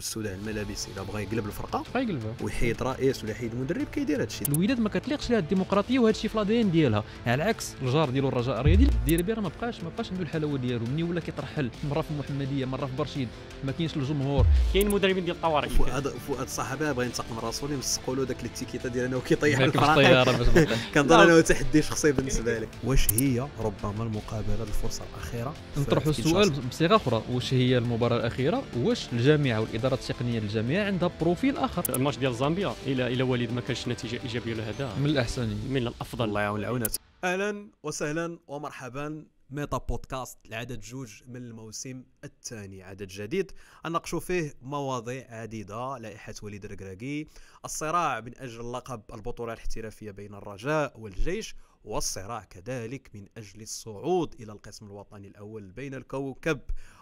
والسوداء الملابس الا بغى يقلب الفرقه يقلبها ويحيد رئيس ولا يحيد مدرب كيدير هادشي الوداد ما كتليقش لها الديمقراطيه وهادشي في لادين ديالها على العكس الجار ديالو الرجاء الرياضي الديربي راه ما بقاش ما بقاش عنده الحلاوه ديالو مني ولا كيترحل مره في المحمديه مره في برشيد ما كاينش الجمهور كاين مدربين ديال الطوارئ فؤاد فؤاد صاحبه بغى ينتقم راسو اللي مسقوا له داك التيكيتا ديال انه كيطيح الفرقه كنظن انه تحدي شخصي بالنسبه لك واش هي ربما المقابله الفرصه الاخيره نطرحوا السؤال بصيغه اخرى واش هي المباراه الاخيره واش الجامعه والاداره الخيارات التقنيه للجميع عندها بروفيل اخر الماتش ديال زامبيا الى الى وليد ما كانش نتيجه ايجابيه لهذا من الاحسن من الافضل الله يعاون العونات اهلا وسهلا ومرحبا ميتا بودكاست العدد جوج من الموسم الثاني عدد جديد اناقشوا فيه مواضيع عديده لائحه وليد الركراكي الصراع من اجل لقب البطوله الاحترافيه بين الرجاء والجيش والصراع كذلك من اجل الصعود الى القسم الوطني الاول بين الكوكب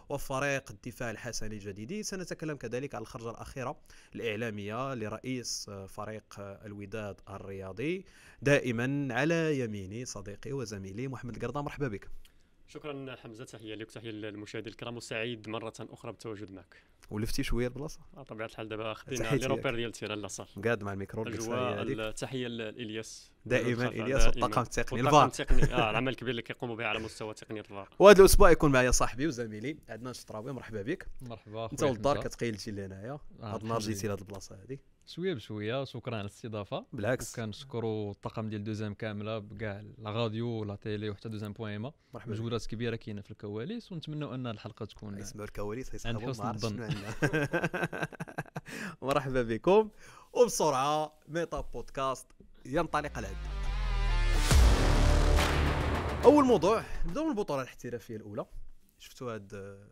وفريق الدفاع الحسني الجديد سنتكلم كذلك عن الخرجة الأخيرة الإعلامية لرئيس فريق الوداد الرياضي دائما على يميني صديقي وزميلي محمد القرضة مرحبا بك شكرا حمزه تحيه لك تحيه للمشاهدين الكرام وسعيد مره اخرى بالتواجد معك ولفتي شويه البلاصه اه طبيعه الحال دابا خدينا لي روبير ديال تيران لاصال قاد مع الميكرو التحيه لالياس دائما الياس والطاقم التقني الفار التقني اه العمل الكبير اللي كيقوموا به على مستوى تقني الفار وهذا الاسبوع يكون معايا صاحبي وزميلي عدنان الشطراوي مرحبا بك مرحبا انت والدار كتقيلتي لهنايا هذا آه، النهار جيتي لهذ البلاصه هذه شويه بشويه شكرا على الاستضافه بالعكس وكنشكروا الطاقم ديال دوزام كامله بكاع لا راديو لا تيلي وحتى دوزام بوان ايما مجهودات كبيره كاينه في الكواليس ونتمنوا ان الحلقه تكون يسمعوا الكواليس يسحبوا عند حسن مرحبا بكم وبسرعه ميتا بودكاست ينطلق العد اول موضوع نبداو من البطوله الاحترافيه الاولى شفتوا هاد آه،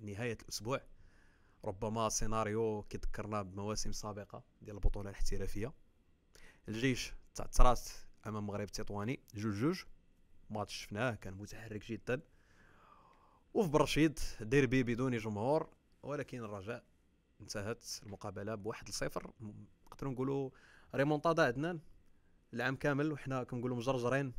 نهايه الاسبوع ربما سيناريو كيذكرنا بمواسم سابقه ديال البطوله الاحترافيه الجيش تعثرات امام المغرب التطواني جوج جوج ماتش شفناه كان متحرك جدا وفي برشيد ديربي بدون جمهور ولكن الرجاء انتهت المقابله بواحد لصفر نقدروا نقولوا ريمونتادا عدنان العام كامل وحنا كنقولوا مجرجرين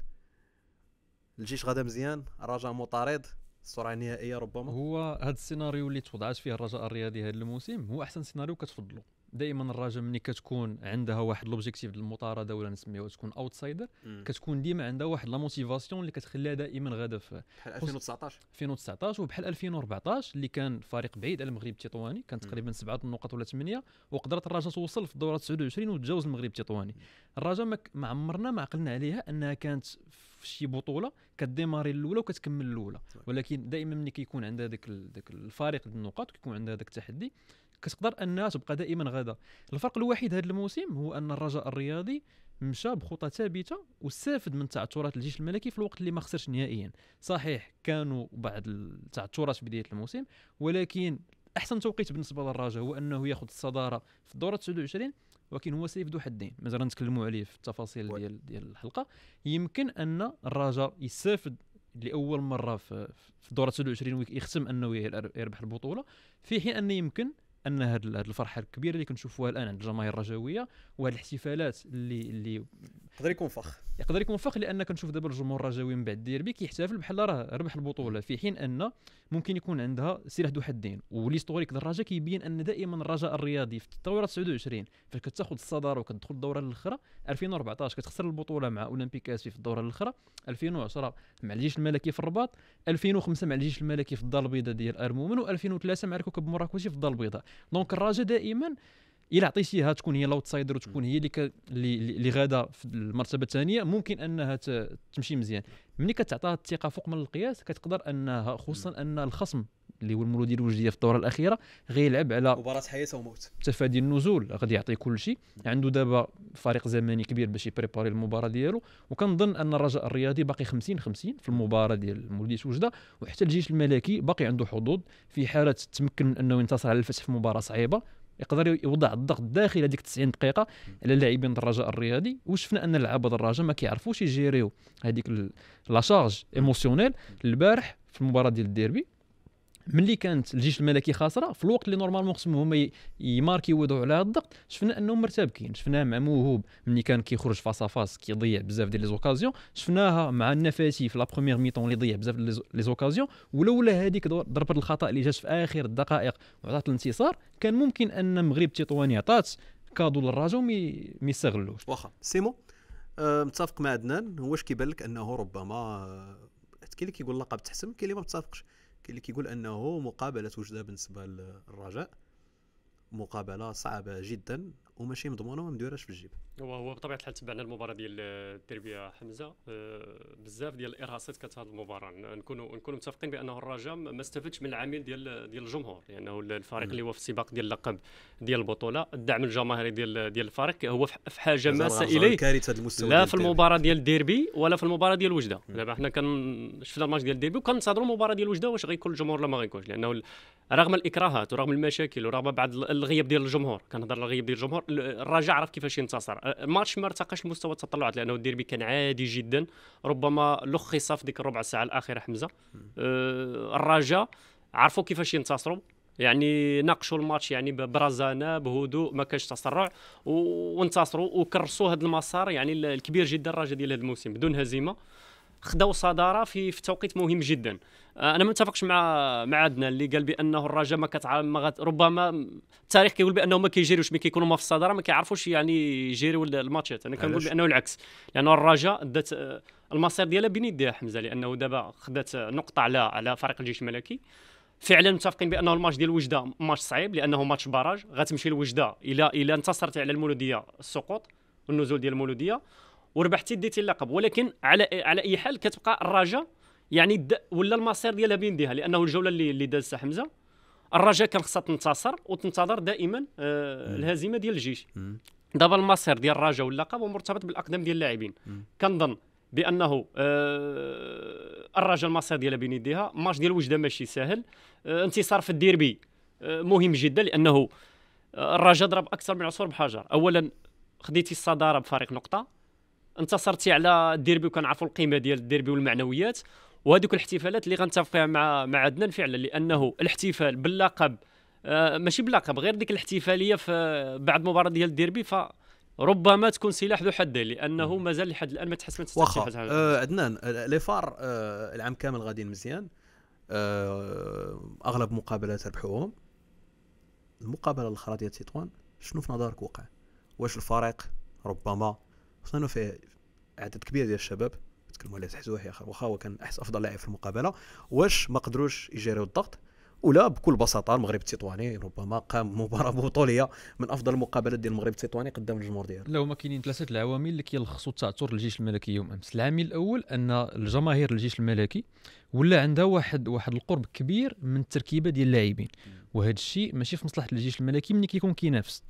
الجيش غدا مزيان الرجاء مطارد السرعه النهائيه ربما هو هذا السيناريو اللي توضعات فيه الرجاء الرياضي هذا الموسم هو احسن سيناريو كتفضلو دائما الراجل ملي كتكون عندها واحد لوبجيكتيف المطارده ولا نسميها تكون اوتسايدر كتكون ديما عندها واحد لا موتيفاسيون اللي كتخليها دائما غاده في بحال 2019 2019 وبحال 2014 اللي كان فريق بعيد على المغرب التطواني كان تقريبا سبعه النقط ولا ثمانيه وقدرت الرجاء توصل في الدوره 29 وتجاوز المغرب التطواني الرجاء ما عمرنا ما عقلنا عليها انها كانت في شي بطوله كديماري الاولى وكتكمل الاولى ولكن دائما ملي كيكون عندها داك الفريق الفارق النقاط كيكون عندها داك التحدي كتقدر انها تبقى دائما غدا الفرق الوحيد هذا الموسم هو ان الرجاء الرياضي مشى بخطى ثابته واستفد من تعثرات الجيش الملكي في الوقت اللي ما خسرش نهائيا صحيح كانوا بعض التعثرات في بدايه الموسم ولكن احسن توقيت بالنسبه للرجاء هو انه ياخذ الصداره في الدوره 29 ولكن هو سيف ذو حدين مازال نتكلموا عليه في التفاصيل ديال ديال الحلقه يمكن ان الرجاء يستافد لاول مره في الدوره 29 ويختم انه يربح البطوله في حين ان يمكن ان هذه الفرحه الكبيره اللي كنشوفوها الان عند الجماهير الرجاويه وهذه الاحتفالات اللي اللي يقدر يكون فخ يقدر يكون فخ لان كنشوف دابا الجمهور الرجاوي من بعد الديربي كيحتفل بحال راه ربح البطوله في حين ان ممكن يكون عندها سلاح ذو حدين وليستوريك ديال الرجاء كيبين ان دائما الرجاء الرياضي في الثوره 29 فاش كتاخذ الصداره وكتدخل الدوره الاخرى 2014 كتخسر البطوله مع اولمبيك اسفي في الدوره الاخرى 2010 مع الجيش الملكي في الرباط 2005 مع الجيش الملكي في الدار البيضاء ديال ارمومن و2003 مع الكوكب مراكوشي في الدار البيضاء دونك الرجاء دائما الا عطيتيها تكون هي الاوتسايدر وتكون هي اللي ك... اللي غادا في المرتبه الثانيه ممكن انها ت... تمشي مزيان ملي كتعطيها الثقه فوق من القياس كتقدر انها خصوصا ان الخصم اللي هو المولودي الوجديه في الدوره الاخيره غيلعب على مباراه حياه وموت تفادي النزول غادي يعطي كل شيء عنده دابا فريق زمني كبير باش يبريباري المباراه ديالو وكنظن ان الرجاء الرياضي باقي 50 50 في المباراه ديال مولوديه وجده وحتى الجيش الملكي باقي عنده حظوظ في حاله تمكن انه ينتصر على الفتح في مباراه صعيبه يقدر يوضع الضغط داخل هذيك 90 دقيقه على اللاعبين الرجاء الرياضي وشفنا ان لعابه الرجاء ما كيعرفوش يجيريو هذيك لا شارج ايموسيونيل البارح في المباراه ديال الديربي ملي كانت الجيش الملكي خاسره في الوقت اللي نورمالمون خصهم هما يماركي ويضعوا على الضغط شفنا انهم مرتبكين شفناه مع موهوب ملي كان كيخرج فاس فاس كيضيع بزاف ديال لي زوكازيون شفناها مع النفاسي في لا بروميير ميطون اللي ضيع بزاف لي زوكازيون ولولا هذيك ضربه الخطا اللي جات في اخر الدقائق وعطات الانتصار كان ممكن ان المغرب تطواني عطات كادو للراجا مي يستغلوش واخا سيمو أه متفق مع عدنان واش كيبان لك انه ربما آه، كاين اللي كيقول لقب تحسم كاين اللي ما متفقش كاين اللي كيقول انه مقابله وجده بالنسبه للرجاء مقابله صعبه جدا وماشي مضمونه وما مديرهاش في الجيب هو هو بطبيعه الحال تبعنا المباراه ديال التربيه آه، حمزه آه، بزاف ديال الارهاصات كانت هذه المباراه نكونوا نكونوا متفقين بانه الرجاء ما استفدش من العميل ديال ديال الجمهور لانه يعني الفريق اللي هو في السباق ديال اللقب ديال البطوله الدعم الجماهيري ديال ديال الفريق هو في حاجه ماسه اليه لا في المباراه ديال الديربي ولا في المباراه ديال وجده دابا حنا كان شفنا الماتش ديال الديربي وكنتظروا المباراه ديال وجده واش غيكون الجمهور ولا ما غيكونش لانه رغم الاكراهات ورغم المشاكل ورغم بعض الغياب ديال الجمهور كنهضر على الغياب ديال الجمهور الرجاء عرف كيفاش ينتصر الماتش أه، ما ارتقاش لمستوى التطلعات لانه الديربي كان عادي جدا ربما لخص في ديك الربع ساعه الاخيره حمزه أه، الرجاء عرفوا كيفاش ينتصروا يعني ناقشوا الماتش يعني برزانه بهدوء ما كانش تسرع وانتصروا وكرسوا هذا المسار يعني الكبير جدا الرجاء ديال هذا الموسم بدون هزيمه خداو صداره في, في توقيت مهم جدا آه، انا ما متفقش مع مع عدنان اللي قال بانه الرجاء ما كتعلم ربما التاريخ كيقول بانه ما كيجيروش ملي كيكونوا ما في الصداره ما كيعرفوش يعني يجيروا الماتشات انا كنقول بانه العكس لانه الرجاء دات آه، المصير ديالها بين يديها حمزه لانه دابا خدات نقطه على على فريق الجيش الملكي فعلا متفقين بانه الماتش ديال وجده ماتش صعيب لانه ماتش باراج غتمشي لوجده الا الا انتصرت على المولوديه السقوط والنزول ديال المولوديه وربحتي ديتي اللقب ولكن على على اي حال كتبقى الرجاء يعني د... ولا المصير ديالها بين يديها لانه الجوله اللي اللي دازتها حمزه الرجاء كان خصها تنتصر وتنتظر دائما آه الهزيمه ديال الجيش دابا المصير ديال الرجاء واللقب مرتبط بالاقدام ديال اللاعبين كنظن بانه آه الرجاء المصير ديالها بين يديها ماتش ديال وجده ماشي ساهل آه انتصار في الديربي آه مهم جدا لانه آه، الرجاء ضرب اكثر من عصفور بحجر اولا خديتي الصداره بفريق نقطه انتصرتي على الديربي وكنعرفوا القيمه ديال الديربي والمعنويات وهذوك الاحتفالات اللي غنتفق فيها مع مع عدنان فعلا لانه الاحتفال باللقب آه ماشي باللقب غير ديك الاحتفاليه في بعد مباراه ديال الديربي ف ربما تكون سلاح ذو حدين لانه مازال لحد الان ما تحسنتش واخا آه عدنان آه، لي فار آه العام كامل غاديين مزيان آه اغلب مقابلات ربحوهم المقابله الاخرى ديال تطوان شنو في نظرك وقع واش الفريق ربما صنعوا فيه عدد كبير ديال الشباب تكلموا على زحزوح واخا هو كان احسن افضل لاعب في المقابله واش ما قدروش يجيروا الضغط ولا بكل بساطه المغرب التطواني ربما قام مباراه بطوليه من افضل المقابلات ديال المغرب التطواني قدام الجمهور ديالو لا هما كاينين ثلاثه العوامل اللي كيلخصوا التعثر الجيش الملكي يوم امس العامل الاول ان الجماهير الجيش الملكي ولا عندها واحد واحد القرب كبير من التركيبه ديال اللاعبين وهذا الشيء ماشي في مصلحه الجيش الملكي ملي كيكون كينافس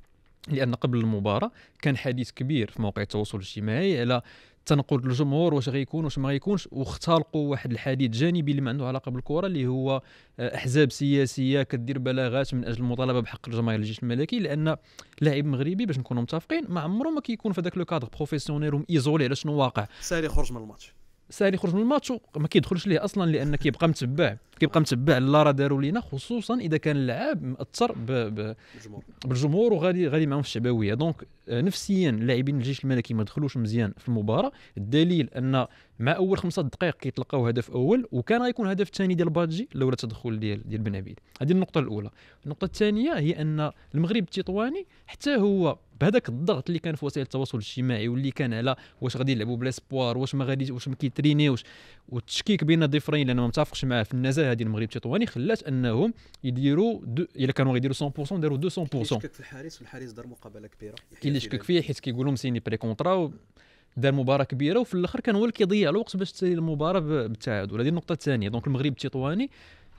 لان قبل المباراه كان حديث كبير في موقع التواصل الاجتماعي على تنقد الجمهور واش غيكون واش ما غيكونش واختلقوا واحد الحديث جانبي اللي ما عنده علاقه بالكره اللي هو آه، احزاب سياسيه كدير بلاغات من اجل المطالبه بحق الجماهير الجيش الملكي لان لاعب مغربي باش نكونوا متفقين ما عمره ما كيكون في ذاك لو كادر بروفيسيونيل وميزولي على شنو واقع ساري خرج من الماتش ساري يخرج من الماتش ما كيدخلش ليه اصلا لان كيبقى متبع كيبقى متبع لا راه داروا لينا خصوصا اذا كان اللاعب مأثر ب... ب... بالجمهور وغادي غادي معاهم في الشعبويه دونك آه، نفسيا لاعبين الجيش الملكي ما دخلوش مزيان في المباراه الدليل ان مع اول خمسة دقائق كيتلقاو هدف اول وكان غيكون الهدف الثاني ديال بادجي لولا التدخل ديال ديال عبيد هذه النقطه الاولى النقطه الثانيه هي ان المغرب التطواني حتى هو بهذاك الضغط اللي كان في وسائل التواصل الاجتماعي واللي كان على واش غادي يلعبوا بلا سبوار واش ما غادي واش ما كيترينيوش والتشكيك بين اللي لان ما متفقش معاه في النزاهه ديال المغرب التطواني خلات انهم يديروا الا كانوا غيديروا 100% داروا 200% كيشكك في الحارس والحارس دار مقابله كبيره كاين اللي شكك فيه حيت كيقولوا مسيني بري كونترا دار مباراه كبيره وفي الاخر كان هو اللي كيضيع الوقت باش تسالي المباراه بالتعادل هذه النقطه الثانيه دونك المغرب التطواني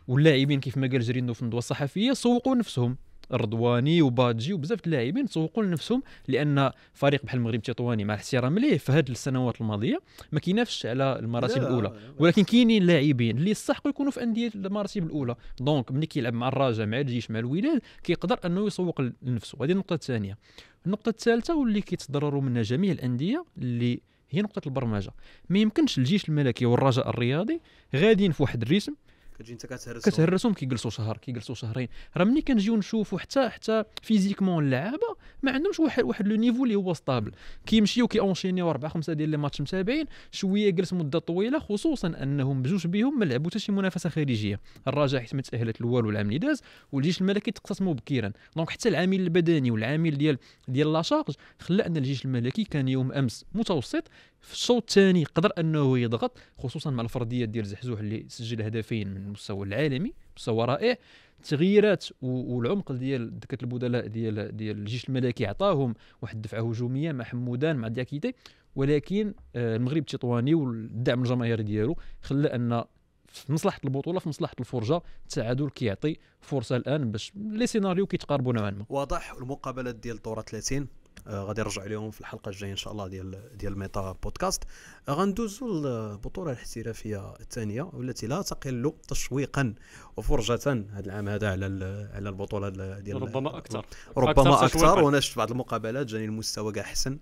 واللاعبين كيف ما قال جرينو في الندوه الصحفيه سوقوا نفسهم رضواني وباجي وبزاف د اللاعبين سوقوا لنفسهم لان فريق بحال المغرب التطواني مع احترام ليه في هذه السنوات الماضيه ما كينافسش على المراتب الاولى ولكن كاينين لاعبين اللي يستحقوا يكونوا في انديه المراتب الاولى دونك ملي كيلعب مع الرجاء مع الجيش مع الوداد كيقدر انه يسوق لنفسه هذه النقطه الثانيه النقطه الثالثه واللي كيتضرروا منها جميع الانديه اللي هي نقطه البرمجه ما يمكنش الجيش الملكي والرجاء الرياضي غاديين في واحد الريسم كتجي انت كتهرسهم كتهرسهم كيجلسوا شهر كيجلسوا شهرين راه ملي كنجيو نشوفوا حتى حتى فيزيكمون اللعابه ما عندهمش واحد واحد لو نيفو اللي هو ستابل كيمشيو اونشينيو اربعه خمسه ديال لي ماتش متابعين شويه جلس مده طويله خصوصا انهم بجوج بهم ما لعبوا حتى شي منافسه خارجيه الرجاء حيت ما تاهلت لوالو العام اللي داز والجيش الملكي تقسم مبكرا دونك حتى العامل البدني والعامل ديال ديال لاشارج خلى ان الجيش الملكي كان يوم امس متوسط في الشوط الثاني قدر انه يضغط خصوصا مع الفرديه ديال زحزوح اللي سجل هدفين من المستوى العالمي مستوى رائع التغييرات والعمق ديال دكه البدلاء ديال ديال الجيش الملكي عطاهم واحد الدفعه هجوميه مع حمودان مع دياكيتي ولكن آه، المغرب التطواني والدعم الجماهيري ديالو خلى ان في مصلحه البطوله في مصلحه الفرجه التعادل كيعطي فرصه الان باش لي سيناريو كيتقاربوا نوعا ما واضح المقابلات ديال دوره 30 آه، غادي نرجع لهم في الحلقه الجايه ان شاء الله ديال ديال ميتا بودكاست آه، غندوزو للبطوله الاحترافيه الثانيه والتي لا تقل تشويقا وفرجه هذا العام هذا على على البطوله ديال ربما اكثر ربما اكثر وانا شفت بعض المقابلات جاني المستوى كاع احسن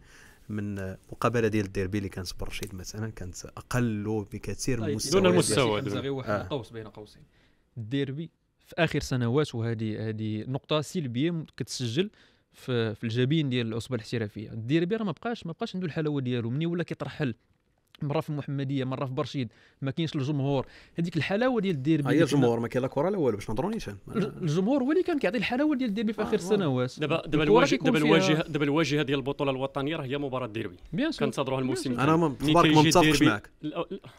من مقابله ديال الديربي اللي كانت برشيد مثلا كانت اقل بكثير من المستوى دون المستوى غير واحد آه. القوس بين قوسين الديربي في اخر سنوات وهذه هذه نقطه سلبيه كتسجل في, الجبين ديال العصبه الاحترافيه الديربي راه ما بقاش ما بقاش عنده الحلاوه ديالو مني ولا كيطرحل مره في المحمديه مره في برشيد ما كاينش الجمهور هذيك الحلاوه ديال الديربي آه، هي الجمهور ما كاين لا كره لا والو باش نهضروا نيشان الجمهور هو اللي كان كيعطي الحلاوه ديال الديربي في آه، اخر السنوات آه. دابا دابا الواجهه دابا الواجهه دابا الواجهه ديال البطوله الوطنيه راه هي مباراه الديربي كنتظروها الموسم انا ما مبارك متفق معك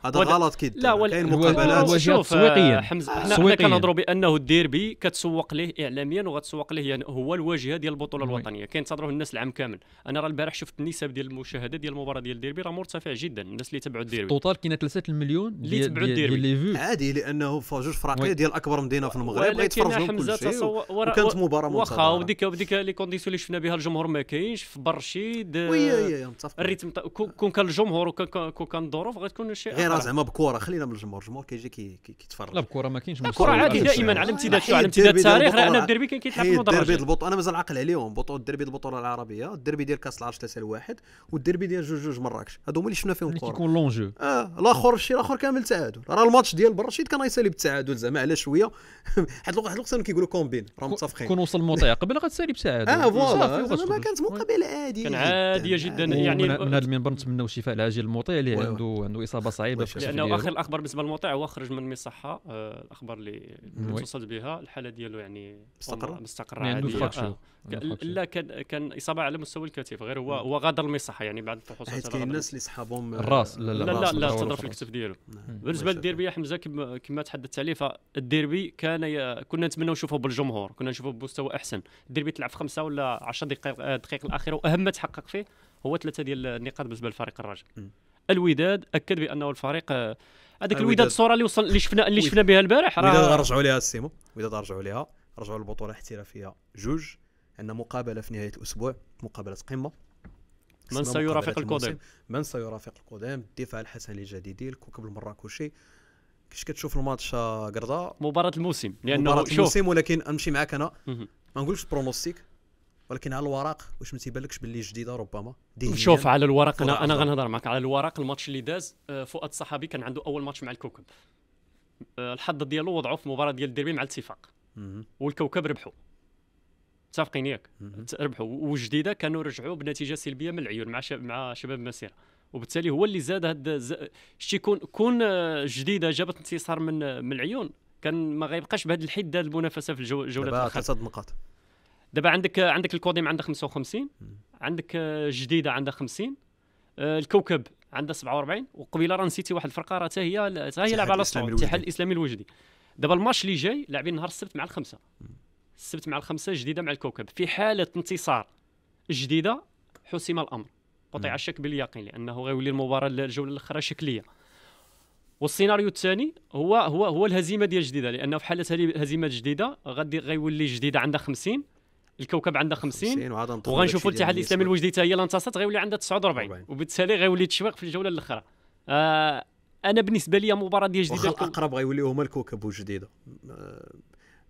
هذا غلط كيد لا كاين مقابلات تسويقيه حمزه حنا كنهضروا بانه الديربي كتسوق ليه اعلاميا وغتسوق ليه يعني هو الواجهه ديال البطوله الوطنيه كينتظروه الناس العام كامل انا راه البارح شفت النسب ديال المشاهده ديال المباراه ديال الديربي راه مرتفع جدا الناس اللي تبعوا الديربي توتال كاينه 3 المليون اللي تبعوا الديربي فيو عادي لانه جوج فرقيه ديال اكبر مدينه في المغرب بغا يتفرج كل شيء وكانت مباراه ممتازه واخا وديك وديك لي كونديسيون اللي شفنا بها الجمهور ما كاينش في برشيد آه، الريتم كون كان الجمهور كون كان الظروف غتكون شي غير زعما بكره خلينا من الجمهور الجمهور كيجي كيتفرج لا بكره ما كاينش الكره عادي دائما على امتداد على امتداد التاريخ لان الديربي كان كيتلعب في المدرج الديربي البطوله انا مازال عاقل عليهم الديربي البطوله العربيه الديربي ديال كاس العرش 3 1 والديربي ديال جوج جوج مراكش هادو هما اللي شفنا فيهم الكره يكون لونجو اه الاخر الشيء الاخر كامل تعادل راه الماتش ديال برشيد كان غيسالي بالتعادل زعما على شويه حيت واحد الوقت كانوا كيقولوا كومبين راه متفقين كون وصل المطيع قبل غتسالي بالتعادل اه فوالا ما كانت مقابله عاديه كان عاديه جدا يعني من هذا المنبر نتمنوا الشفاء العاجل للمطيع اللي عنده عنده اصابه صعيبه لانه اخر الاخبار بالنسبه للمطيع هو خرج من مصحه آه، الاخبار اللي اتصلت بها الحاله ديالو يعني مستقر مستقر يعني عاديه آه. لا كان كان اصابه على مستوى الكتف غير هو هو غادر المصحه يعني بعد الفحوصات حيت كاين الناس اللي صحابهم آه، خلاص لا لا لا لا استظرف الكتف ديالو نعم. بالنسبه للديربي يا حمزه كما تحدثت عليه فالديربي كان ي... كنا نتمنى نشوفه بالجمهور كنا نشوفه بمستوى احسن الديربي تلعب في خمسه ولا 10 دقائق آه، دقائق الاخيره واهم ما تحقق فيه هو ثلاثه ديال النقاط بالنسبه للفريق الراجل الوداد اكد بانه الفريق آه، هذاك الوداد الصوره اللي وصل اللي شفنا اللي شفنا بها البارح راه الوداد رجعوا لها السيمو الوداد رجعوا لها رجعوا للبطوله الاحترافيه جوج عندنا مقابله في نهايه الاسبوع مقابله قمه من سيرافق القدام من سيرافق القدام الدفاع الحسن الجديدي الكوكب المراكشي كيفاش كتشوف الماتش قرضه مباراه الموسم لانه مباراه شوف. الموسم ولكن نمشي معاك انا ما نقولش برونوستيك ولكن على الورق واش ما تيبانلكش باللي جديده ربما شوف على الورق انا انا غنهضر معك على الورق الماتش اللي داز آه، فؤاد الصحابي كان عنده اول ماتش مع الكوكب آه، الحظ ديالو وضعوه في مباراه ديال الديربي مع الاتفاق والكوكب ربحوا متفقين ياك ربحوا وجديده كانوا رجعوا بنتيجه سلبيه من العيون مع شب مع شباب مسيره وبالتالي هو اللي زاد هاد ز... شتي كون كون جديده جابت انتصار من من العيون كان ما غيبقاش بهذا الحده المنافسه في الجولات الاخرى دابا ثلاث نقاط دابا عندك عندك الكوديم عندها 55 عندك جديده عندها 50 آه، الكوكب عندها 47 وقبيله راه نسيتي واحد الفرقه راه حتى هي حتى هي لعبه على الصعود الاتحاد الاسلامي الوجدي دابا الماتش اللي جاي لاعبين نهار السبت مع الخمسه السبت مع الخمسه جديده مع الكوكب في حاله انتصار جديده حسم الامر قطع الشك باليقين لانه غيولي المباراه الجوله الاخرى شكليه والسيناريو الثاني هو هو هو الهزيمه ديال جديده لانه في حاله هزيمه جديده غادي غيولي جديده عندها 50 الكوكب عندها 50 وغنشوفوا الاتحاد الاسلامي الوجدي حتى هي انتصرت غيولي عندها 49 وبالتالي غيولي التشويق في الجوله الاخرى آه انا بالنسبه لي مباراه ديال جديده واخا الاقرب غيوليو هما الكوكب وجديده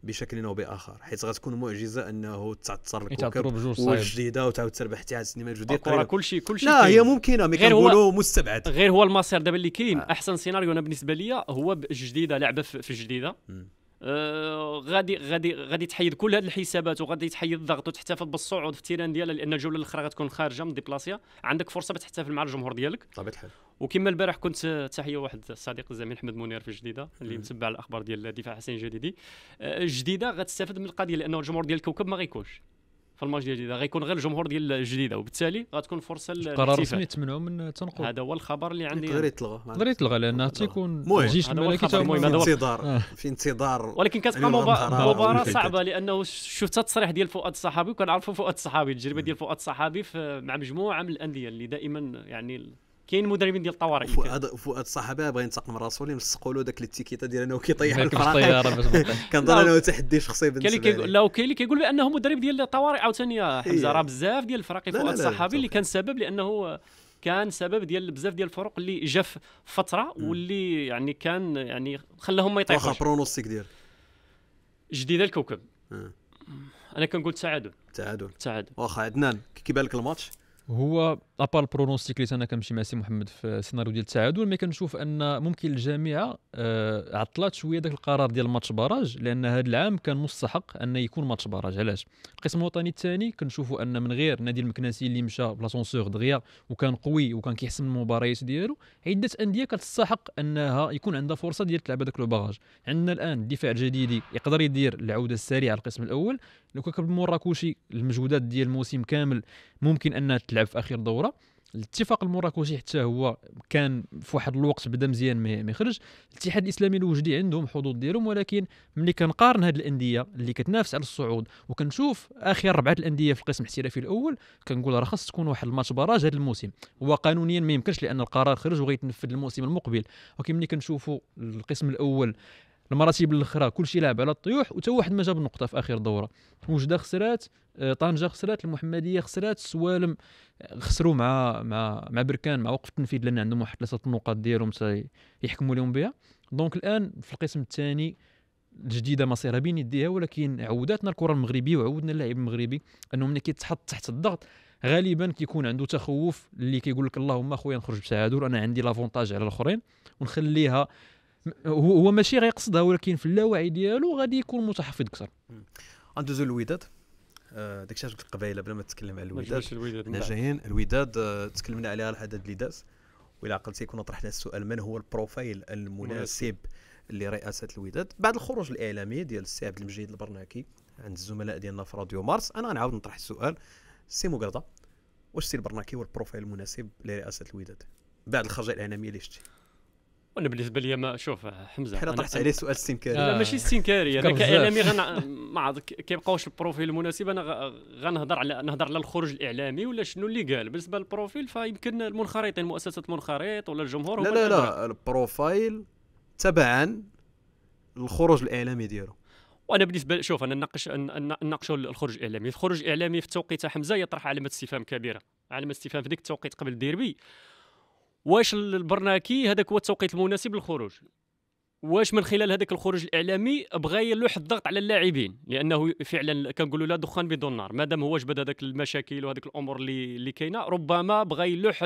بشكل او باخر حيت غتكون معجزه انه تعثر الكوكب يعني وجديده وتعاود تربح حتى 10 سنين كل تقريبا كلشي كلشي لا هي ممكنه مي كنقولوا مستبعد غير هو المصير دابا اللي كاين آه. احسن سيناريو انا بالنسبه ليا هو الجديده لعبه في الجديده آه غادي غادي غادي تحيد كل هذه الحسابات وغادي تحيد الضغط وتحتفل بالصعود في التيران ديالها لان الجوله الاخرى غتكون خارجه من ديبلاسيا عندك فرصه باش تحتفل مع الجمهور ديالك بطبيعه الحال وكما البارح كنت تحيه واحد الصديق الزميل احمد منير في الجديده اللي متبع الاخبار ديال الدفاع حسين الجديدي الجديده آه، غتستافد من القضيه لانه الجمهور ديال الكوكب ما غيكونش في الماتش ديال الجديده غيكون غير الجمهور ديال الجديده وبالتالي غتكون فرصه قرار رسمي تمنعو من التنقل هذا هو الخبر اللي عندي يقدر يتلغى يقدر يتلغى لان تيكون الجيش الملكي المهم في انتظار آه. في انتظار ولكن كتبقى مباراه آه. صعبه لانه شفت التصريح ديال فؤاد الصحابي وكنعرفوا فؤاد الصحابي التجربه ديال فؤاد الصحابي مع مجموعه من الانديه اللي دائما يعني كاين مدربين ديال الطوارئ فؤاد فؤاد صاحبه بغا ينتقم راسو نسقوا له داك التيكيتا ديال انه كيطيح الفرقه كنظن انه تحدي شخصي بالنسبه لي لا وكاين اللي كيقول بانه مدرب ديال الطوارئ عاوتاني إيه. حمزه راه بزاف ديال الفرق فؤاد صحابي اللي كان سبب لانه كان سبب ديال بزاف ديال الفرق اللي جا في فتره واللي يعني كان يعني خلاهم ما يطيحوش واخا برونوستيك ديالك جديده الكوكب آه. انا كنقول تعادل تعادل تعادل واخا عدنان كيبان لك الماتش هو ابار البرونوستيك اللي انا كنمشي مع سي محمد في السيناريو ديال التعادل مي كنشوف ان ممكن الجامعه آه عطلات شويه داك القرار ديال ماتش باراج لان هذا العام كان مستحق ان يكون ماتش باراج علاش القسم الوطني الثاني كنشوفوا ان من غير نادي المكناسي اللي مشى بلاسونسور دغيا وكان قوي وكان كيحسم المباريات ديالو عده انديه كتستحق انها يكون عندها فرصه ديال تلعب هذاك لو باراج عندنا الان دفاع جديدي يقدر يدير العوده السريعه للقسم الاول لو لوكاكا بالمراكشي المجهودات ديال الموسم كامل ممكن انها تلعب في اخر دوره الاتفاق المراكشي حتى هو كان في واحد الوقت بدا مزيان ما يخرج الاتحاد الاسلامي الوجدي عندهم حظوظ ديالهم ولكن ملي كنقارن هذه الانديه اللي كتنافس على الصعود وكنشوف اخر ربعه الانديه في القسم الاحترافي الاول كنقول راه خاص تكون واحد الماتش براج هذا الموسم وقانونيا ما يمكنش لان القرار خرج وغيتنفذ الموسم المقبل ولكن ملي كنشوفوا القسم الاول المراتب الاخرى كلشي لعب على الطيوح وتا واحد ما جاب النقطه في اخر دوره وجده خسرات آه، طنجه خسرات المحمديه خسرات السوالم آه، خسروا مع مع مع بركان مع وقف التنفيذ لان عندهم واحد ثلاثه النقاط ديالهم يحكموا لهم بها دونك الان في القسم الثاني الجديده مصيرها بين يديها ولكن عوداتنا الكره المغربيه وعودنا اللاعب المغربي انه ملي كيتحط تحت الضغط غالبا كيكون عنده تخوف اللي كيقول لك اللهم اخويا نخرج بتعادل انا عندي لافونتاج على الاخرين ونخليها هو ماشي غيقصدها ولكن في اللاوعي ديالو غادي يكون متحفظ اكثر غندوزو للوداد آه، داك الشيء قلت قبيله بلا ما تتكلم على الوداد حنا جايين الوداد آه، تكلمنا عليها الحدد اللي داز وإلا عقلتي كنا طرحنا السؤال من هو البروفايل المناسب لرئاسه الوداد بعد الخروج الاعلامي ديال السي عبد المجيد البرناكي عند الزملاء ديالنا في راديو مارس انا غنعاود نطرح السؤال سي مقرضه واش سي البرناكي هو البروفايل المناسب لرئاسه الوداد بعد الخرجه الاعلاميه اللي شتي وانا بالنسبه لي ما شوف حمزه حنا طرحت عليه سؤال استنكاري لا ماشي آه. استنكاري انا كاعلامي غن... ما عاد كيبقاوش البروفيل المناسب انا غنهضر على نهضر على الخروج الاعلامي ولا شنو اللي قال بالنسبه للبروفيل فيمكن المنخرطين مؤسسه منخرط ولا الجمهور لا لا لا البروفايل تبعا الخروج الاعلامي ديالو وانا بالنسبه شوف انا نناقش نناقشوا الخروج الاعلامي الخروج الاعلامي في توقيت حمزه يطرح علامه استفهام كبيره علامه استفهام في ديك التوقيت قبل الديربي واش البرناكي هذاك هو التوقيت المناسب للخروج واش من خلال هذاك الخروج الاعلامي بغى يلوح الضغط على اللاعبين لانه فعلا كنقولوا لا دخان بدون نار مادام هو جبد هذاك المشاكل وهذاك الامور اللي اللي كاينه ربما بغى يلوح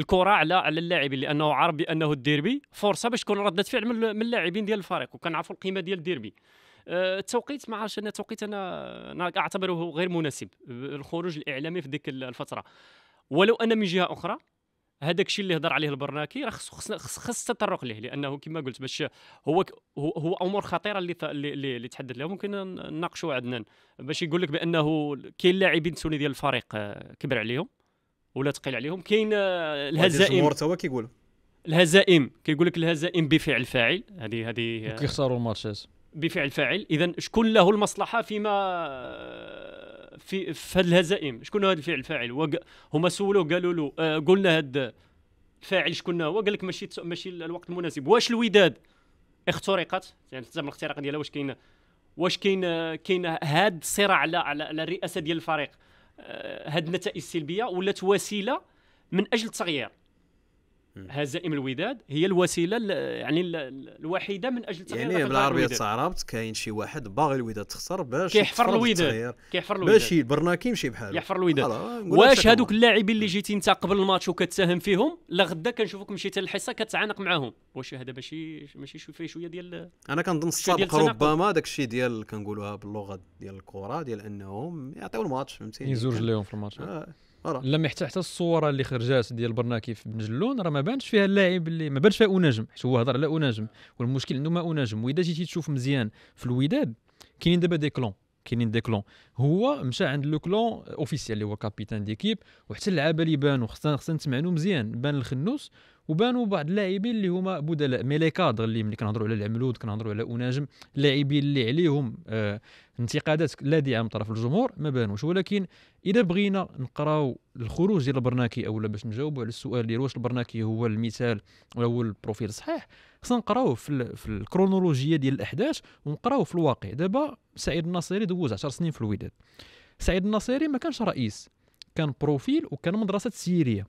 الكره على على اللاعبين لانه عارف بانه الديربي فرصه باش تكون رده فعل من اللاعبين ديال الفريق وكنعرفوا القيمه ديال الديربي أه، التوقيت ما عرفش انا التوقيت انا انا اعتبره غير مناسب أه، الخروج الاعلامي في ديك الفتره ولو ان من جهه اخرى هذاك الشيء اللي هضر عليه البرناكي راه خص خص التطرق ليه لانه كما قلت باش هو هو امور خطيره اللي اللي, اللي تحدد لها ممكن نناقشوا عدنان باش يقول لك بانه كاين لاعبين سوني ديال الفريق آه، كبر عليهم ولا ثقيل عليهم كاين آه، الهزائم الجمهور توا كيقول الهزائم كيقول لك الهزائم بفعل فاعل هذه هذه آه، كيخسروا الماتشات بفعل فاعل اذا شكون له المصلحه فيما في في هذه الهزائم شكون هذا الفعل فاعل هما سولوه قالوا له آه، قلنا هذا الفاعل شكون هو قال لك ماشي ماشي الوقت المناسب واش الوداد اخترقت يعني تلزم الاختراق ديالها واش كاين واش كاين كاين هاد الصراع على على الرئاسه ديال الفريق آه، هاد النتائج السلبيه ولات وسيله من اجل التغيير هزائم الوداد هي الوسيله يعني الوحيده من اجل تغيير يعني بالعربيه تعربت كاين شي واحد باغي الوداد تخسر باش كيحفر الوداد كيحفر الوداد باش برناكي يمشي بحاله يحفر الوداد واش هذوك اللاعبين اللي جيتي انت قبل الماتش وكتساهم فيهم لا غدا كنشوفك مشيت للحصه كتعانق معاهم واش هذا ماشي ماشي شو فيه شويه ديال انا كنظن الصادق ربما داك الشيء ديال كنقولوها باللغه ديال الكره ديال انهم يعطيو الماتش فهمتيني يزوج لهم في الماتش آه. لما حتى حتى الصوره اللي خرجات ديال برناكي في بن جلون راه ما بانش فيها اللاعب اللي ما بانش فيها اوناجم حيت هو هضر على اوناجم والمشكل عنده ما اوناجم واذا جيتي تشوف مزيان في الوداد كاينين دابا دي كلون كاينين دي كلون هو مشى عند لو كلون اوفيسيال اللي هو كابيتان ديكيب وحتى اللعابه اللي بانوا خصنا خصنا نسمعوا مزيان بان الخنوس وبانوا بعض اللاعبين اللي هما بدلاء ميلي كادر اللي ملي كنهضروا على العملود كنهضروا على اوناجم اللاعبين اللي عليهم آه انتقادات لاذعه من طرف الجمهور ما بانوش ولكن اذا بغينا نقراو الخروج ديال البرناكي اولا باش نجاوبوا على السؤال ديال واش البرناكي هو المثال او البروفيل الصحيح خصنا نقراوه في, في الكرونولوجيا ديال الاحداث ونقراوه في الواقع دابا سعيد الناصري دوز 10 سنين في الوداد سعيد الناصري ما كانش رئيس كان بروفيل وكان مدرسه سيريه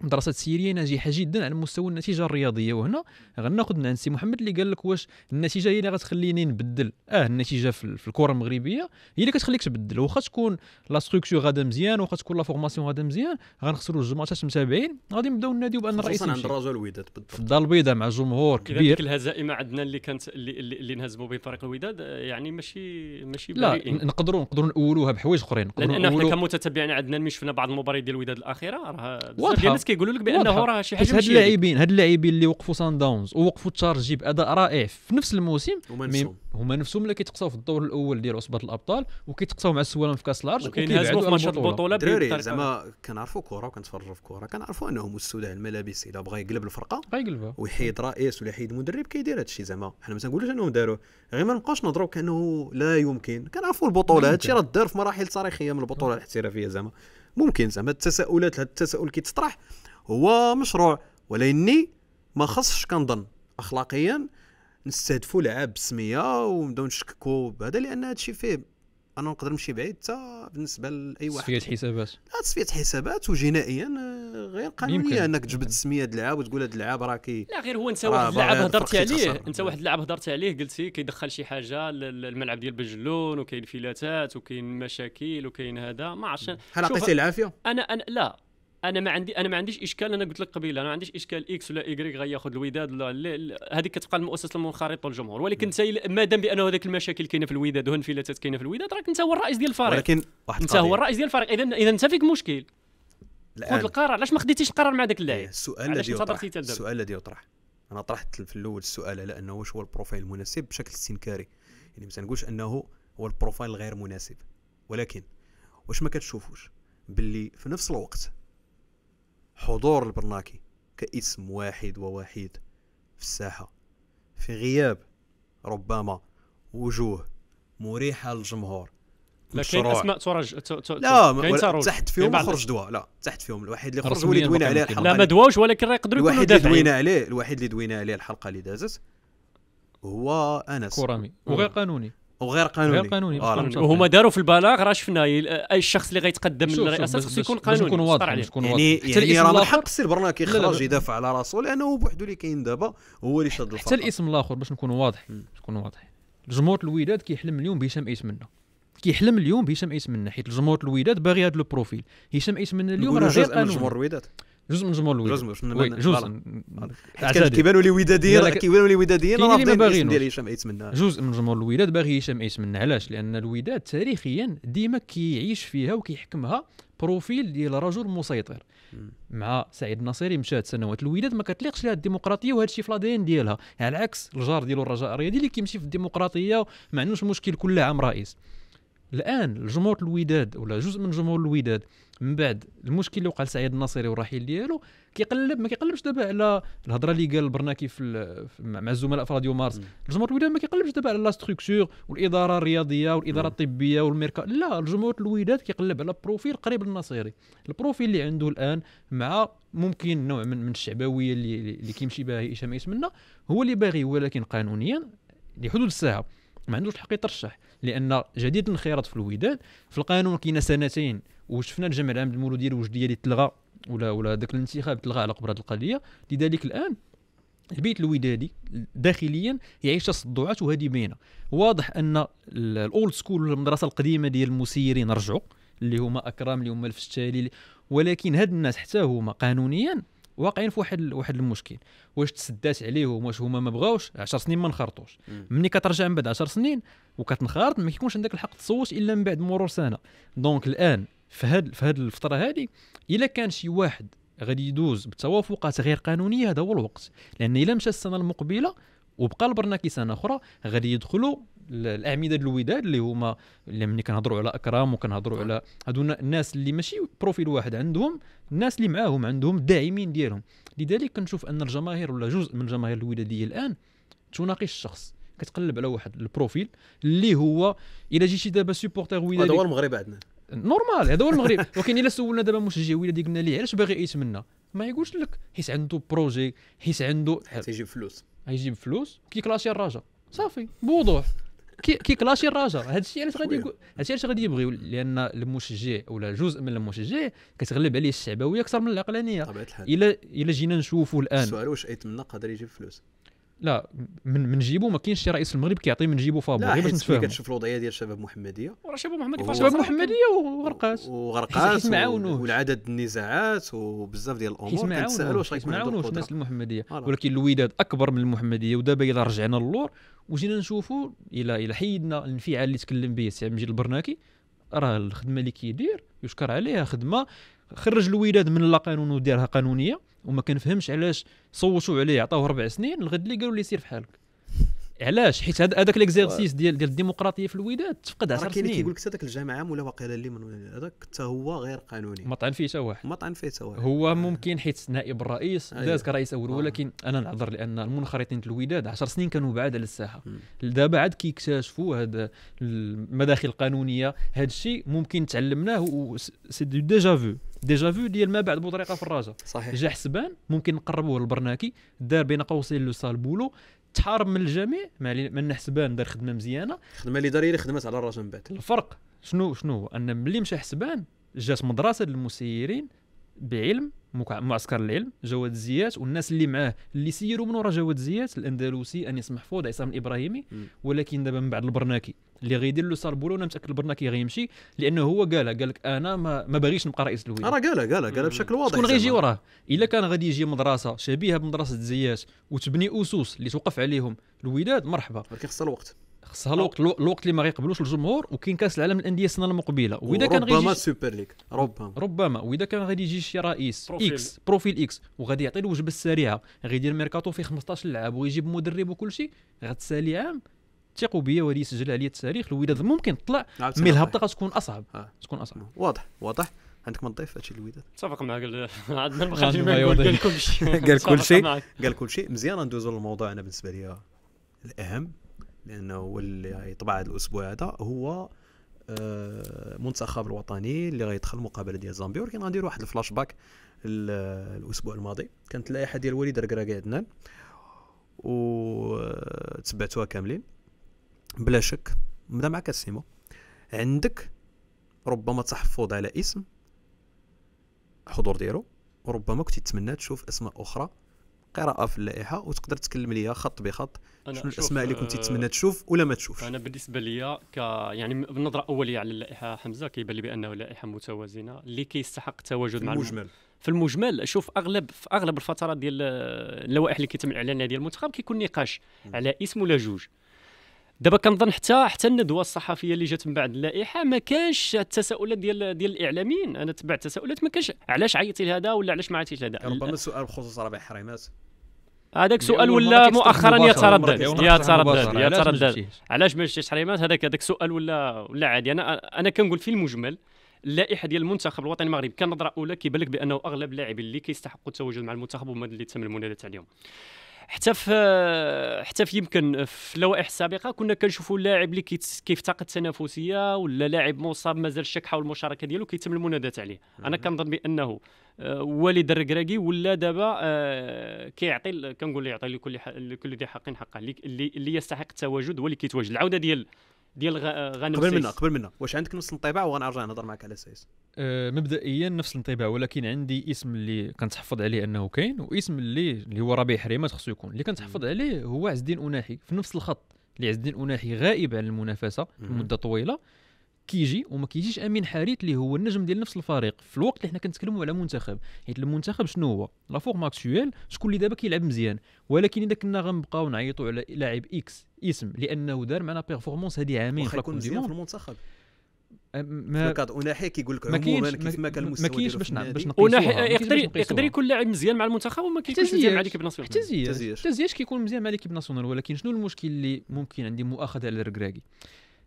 مدرسه سيريه ناجحه جدا على مستوى النتيجه الرياضيه وهنا غناخذ نانسي عند محمد اللي قال لك واش النتيجه هي اللي غتخليني نبدل اه النتيجه في الكره المغربيه هي اللي كتخليك تبدل واخا تكون لا ستركتور غادا مزيان واخا تكون لا فورماسيون غادا مزيان غنخسروا جوج ماتشات متابعين غادي نبداو نناديو بان الرئيس خصوصا عند الرجاء الوداد في الدار البيضاء مع جمهور كبير الهزائمه عندنا اللي كانت اللي, اللي انهزموا به فريق الوداد يعني ماشي ماشي لا نقدروا نقدروا نقولوها بحوايج اخرين لان احنا كمتتبعين عندنا شفنا بعض المباريات ديال الوداد الاخيره راه الناس كيقولوا لك بانه راه شي حاجه هاد اللاعبين هاد اللاعبين اللي وقفوا سان داونز ووقفوا تشارجي باداء رائع في نفس الموسم هما نفسهم هما نفسهم اللي كيتقصاو في الدور الاول ديال عصبه الابطال وكيتقصاو مع السوالم في كاس لارج وكينهزموا في ماتشات البطوله دراري زعما كنعرفوا كره وكنتفرجوا في كره كنعرفوا انهم السوداء الملابس الا بغى يقلب الفرقه غيقلبها ويحيد رئيس ولا يحيد مدرب كيدير هادشي زعما حنا ما تنقولوش انهم داروه غير ما نبقاوش نهضروا كانه لا يمكن كنعرفوا البطوله هادشي راه دار في مراحل تاريخيه من البطوله الاحترافيه زعما ممكن زعما التساؤلات هذا التساؤل كيتطرح هو مشروع ولاني ما خصش كنظن اخلاقيا نستهدفوا لعاب بسميه ونبداو نشككوا بهذا لان هذا الشيء فيه انا نقدر نمشي بعيد حتى بالنسبه لاي واحد تصفيه حسابات لا آه، تصفيه حسابات وجنائيا آه، غير قانونيه انك تجبد سميه هاد اللاعب وتقول هاد اللاعب راه كي لا غير هو انت واحد اللاعب هضرتي عليه انت واحد اللاعب هضرتي عليه قلتي كيدخل شي حاجه للملعب ديال بجلون وكاين فلاتات وكاين مشاكل وكاين هذا ما عرفتش هل عطيتيه العافيه انا انا لا انا ما عندي انا ما عنديش اشكال انا قلت لك قبيله انا ما عنديش اشكال اكس ولا ايكغيك غياخذ الوداد ولا هذيك كتبقى المؤسسه المنخرطه والجمهور ولكن انت ما دام بانه هذيك المشاكل كاينه في الوداد وانفلاتات كاينه في الوداد راك انت هو الرئيس ديال الفريق ولكن واحد انت هو الرئيس ديال الفريق اذا اذا انت فيك مشكل خذ القرار علاش ما خديتيش القرار مع ذاك اللاعب إيه، السؤال الذي يطرح السؤال الذي يطرح انا طرحت في الاول السؤال على انه واش هو البروفايل المناسب بشكل استنكاري يعني ما تنقولش انه هو البروفايل غير مناسب ولكن واش ما كتشوفوش باللي في نفس الوقت حضور البرناكي كاسم واحد ووحيد في الساحة في غياب ربما وجوه مريحة للجمهور لكن اسماء ترج لا تحت فيهم خرج دواء لا تحت فيهم الوحيد اللي خرج هو اللي دوينا عليه الحلقه لا ما دواوش ولكن راه يقدروا يكونوا الوحيد اللي دوينا عليه الوحيد اللي دوينا عليه الحلقه اللي دازت هو انس كورامي وغير آه. قانوني وغير قانوني غير قانوني, وهما آه، داروا في البلاغ راه شفنا الشخص اللي غيتقدم للرئاسه خصو يكون قانوني يكون واضح يعني تكون واضح يعني يعني راه من الحق السير برنا كيخرج يدافع على راسو لانه بوحدو اللي كاين دابا هو اللي شاد الفرق حتى الاسم الاخر باش نكونوا واضحين نكونوا واضحين جمهور الوداد كيحلم اليوم بهشام ايس منه كيحلم اليوم بهشام ايس منه حيت جمهور الوداد باغي هذا البروفيل هشام ايس منه اليوم راه غير قانوني جمهور الوداد جزء من جمهور الوداد جزء من وي جزء كيبانوا لي وداديين كيبانوا لي وداديين رافضين ديال هشام يتمنى جزء من جمهور الوداد باغي هشام يتمنى علاش لان الوداد تاريخيا ديما كيعيش فيها وكيحكمها بروفيل ديال رجل مسيطر مع سعيد الناصري مشات سنوات الوداد ما كتليقش لها الديمقراطيه وهذا الشيء في لادين ديالها يعني على العكس الجار ديالو الرجاء الرياضي اللي كيمشي في الديمقراطيه ما عندوش مشكل كل عام رئيس الان جمهور الوداد ولا جزء من جمهور الوداد من بعد المشكل اللي وقع لسعيد الناصري والرحيل ديالو كيقلب ما كيقلبش دابا على الهضره اللي قال البرناكي في مع الزملاء في راديو مارس الجمهور الوداد ما كيقلبش دابا على لا ستركتور والاداره الرياضيه والاداره الطبيه والميركا لا الجمهور الوداد كيقلب على بروفيل قريب للناصري البروفيل اللي عنده الان مع ممكن نوع من, من الشعبويه اللي اللي كيمشي بها هشام يتمنى هو اللي باغي ولكن قانونيا لحدود الساعه ما عندوش الحق يترشح لان جديد الانخراط في الوداد في القانون كاينه سنتين وشفنا الجمع العام للمولود ديال وجديه اللي تلغى ولا ولا ذاك الانتخاب تلغى على قبر هذه القضيه لذلك الان البيت الودادي داخليا يعيش تصدعات وهذه باينه واضح ان الاولد سكول المدرسه القديمه ديال المسيرين رجعوا اللي هما اكرام اللي هما الفشتالي ولكن هاد الناس حتى هما قانونيا واقعين في واحد واحد المشكل واش تسدات عليهم واش هما ما بغاوش 10 سنين ما نخرطوش ملي كترجع من بعد 10 سنين وكتنخرط ما كيكونش عندك الحق تصوت الا من بعد مرور سنه دونك الان في هاد في هاد الفتره هذه الا كان شي واحد غادي يدوز بتوافقات غير قانونيه هذا هو الوقت لان الا مشى السنه المقبله وبقى البرناكي سنه اخرى غادي يدخلوا الاعمده الوداد اللي هما اللي ملي كنهضروا على اكرام وكنهضروا على هادو الناس اللي ماشي بروفيل واحد عندهم الناس اللي معاهم عندهم الداعمين ديالهم لذلك كنشوف ان الجماهير ولا جزء من الجماهير الوداديه الان تناقش الشخص كتقلب على واحد البروفيل اللي هو الا جيتي دابا سوبورتير ودادي هذا هو المغرب عندنا نورمال هذا هو المغرب ولكن الا سولنا دابا مشجع ولادي قلنا ليه علاش باغي يتمنى ما يقولش لك حيت عنده بروجي حيت عنده حيت يجيب فلوس يجيب فلوس كيكلاشي الراجا صافي بوضوح كي الرجاء هذا الشيء علاش غادي يقول هذا الشيء علاش غادي يبغيو لان المشجع ولا جزء من المشجع كتغلب عليه الشعبويه اكثر من العقلانيه الا الا جينا نشوفوا الان السؤال واش ايتمنى قادر يجيب فلوس لا من من جيبو ما كاينش شي رئيس المغرب كيعطي من جيبو فابور غير باش نتفاهم كتشوف الوضعيه ديال شباب محمديه وراه شباب محمديه شباب محمديه وغرقات وغرقات معاونوه والعدد النزاعات وبزاف ديال الامور كنتسالوا واش غيكون القدره الناس المحمديه ولكن الوداد اكبر من المحمديه ودابا الى رجعنا للور وجينا نشوفوا الى الى حيدنا الانفعال اللي تكلم به السي مجيد البرناكي راه الخدمه اللي كيدير يشكر عليها خدمه خرج الوداد من لا قانون ودارها قانونيه وما كنفهمش علاش صوتوا عليه عطاوه ربع سنين الغد اللي قالوا لي سير فحالك علاش حيت هذاك ليكزيرسيس ديال ديال الديمقراطيه في الوداد تفقد 10 سنين كاين كيقول لك هذاك الجامعه ولا واقيلا اللي من هذاك حتى هو غير قانوني ما طعن فيه حتى واحد ما طعن فيه حتى واحد هو آه. ممكن حيت نائب الرئيس أيوه. داز كرئيس اول آه. ولكن انا نعذر لان المنخرطين في الوداد 10 سنين كانوا بعاد على الساحه دابا عاد كيكتشفوا هذا المداخل القانونيه هذا الشيء ممكن تعلمناه سي ديجا فو ديجا فو ديال ما بعد بطريقه فراجه صحيح جا حسبان ممكن نقربوه للبرناكي دار بين قوسين لو سال بولو تحارب من الجميع من حسبان دار خدمه مزيانه خدمه اللي دار هي اللي خدمات على الراجل من بعد الفرق شنو شنو هو ان ملي مشى حسبان جات مدرسه للمسيرين بعلم معسكر العلم جواد زيات والناس اللي معاه اللي سيروا من وراء جواد زيات الاندلسي انيس محفوظ عصام الابراهيمي ولكن دابا من بعد البرناكي اللي غيدير له بولو انا متاكد البرناكي غيمشي لانه هو قالها قال لك انا ما, ما باغيش نبقى رئيس الهويه راه قالها قالها قالها بشكل واضح شكون غيجي وراه الا كان غادي يجي مدرسه شبيهه بمدرسه زياس وتبني اسس اللي توقف عليهم الوداد مرحبا ولكن خصها الوقت خصها الوقت الوقت اللي ما غيقبلوش الجمهور وكاين كاس العالم الانديه السنه المقبله واذا كان غيجي ربما سوبر ليك ربما ربما واذا كان غادي يجي شي رئيس بروفيل. اكس بروفيل اكس وغادي يعطي الوجبه السريعه غيدير ميركاتو في 15 لعاب ويجيب مدرب وكل شيء غتسالي عام ثقوا بيا وهذه يسجل عليا التاريخ الوداد ممكن تطلع آه، مي الهبطه غتكون اصعب آه. تكون اصعب واضح واضح عندك ما تضيف هادشي الوداد اتفق معاك عندنا المخرج قال كلشي قال كلشي قال كلشي مزيان ندوزو للموضوع انا بالنسبه لي الاهم لانه هو اللي يطبع هذا الاسبوع هذا هو المنتخب آه، الوطني اللي غيدخل المقابله ديال زامبيا ولكن غندير واحد الفلاش باك الاسبوع الماضي كانت اللائحه ديال وليد ركراكي عدنان وتبعتوها كاملين بلا شك نبدا معك سيمو عندك ربما تحفظ على اسم الحضور ديالو وربما كنت تتمنى تشوف اسماء اخرى قراءه في اللائحه وتقدر تكلم ليا خط بخط شنو الاسماء اللي كنت آه، تتمنى تشوف ولا ما تشوف انا بالنسبه ليا ك يعني بالنظره الاوليه على اللائحه حمزه كيبان لي بانه لائحه متوازنه اللي كيستحق التواجد مع المجمل في المجمل شوف اغلب في اغلب الفترات ديال آه، اللوائح اللي كيتم الاعلان عليها ديال المنتخب كيكون نقاش على اسم ولا جوج دابا كنظن حتى حتى الندوه الصحفيه اللي جات من بعد اللائحه ما كانش التساؤلات ديال ديال الاعلاميين انا تبعت التساؤلات ما كانش علاش عيطتي لهذا ولا علاش ما عيطتيش لهذا ربما السؤال بخصوص ربيع حريمات هذاك سؤال ولا مؤخرا يتردد يتردد يتردد علاش ما شفتيش حريمات هذاك هذاك سؤال ولا ولا عادي انا انا كنقول في المجمل اللائحه ديال المنتخب الوطني المغربي كنظره اولى كيبان لك بانه اغلب اللاعبين اللي كيستحقوا التواجد مع المنتخب هما اللي تم المنادات عليهم حتى في حتى في يمكن في اللوائح السابقه كنا كنشوفوا اللاعب اللي كيفتقد التنافسيه ولا لاعب مصاب مازال شك حول المشاركه ديالو كيتم المنادات عليه انا كنظن بانه آه، وليد الركراكي ولا دابا آه، كيعطي كنقول يعطي لكل لكل ذي حق حقه اللي, اللي يستحق التواجد هو اللي كيتواجد العوده ديال ديال آه، غانم قبل منا قبل منا واش عندك نفس الانطباع وغنرجع نهضر معك على سايس أه مبدئيا نفس الانطباع ولكن عندي اسم اللي كنتحفظ عليه انه كاين واسم اللي اللي هو ربيع حريمات خصو يكون اللي كنتحفظ عليه هو عز الدين اناحي في نفس الخط اللي عز الدين اناحي غائب عن المنافسه لمده طويله كيجي وما كيجيش امين حارث اللي هو النجم ديال نفس الفريق في الوقت اللي حنا كنتكلموا على منتخب حيت المنتخب شنو هو لا فورم اكتويل شكون اللي دابا كيلعب مزيان ولكن اذا كنا غنبقاو نعيطوا على لاعب اكس اسم لانه دار معنا بيرفورمانس هذه عامين في يكون مزيان في المنتخب ما كاد اوناحي كيقول لك عموما كيف ما كان المستوى ما كاينش باش باش اوناحي يقدر يقدر يكون لاعب مزيان مع المنتخب وما كيكونش مزيان مع ليكيب ناسيونال حتى زياش حتى زياش كيكون مزيان مع ليكيب ناسيونال ولكن شنو المشكل اللي ممكن عندي مؤاخذه على الركراكي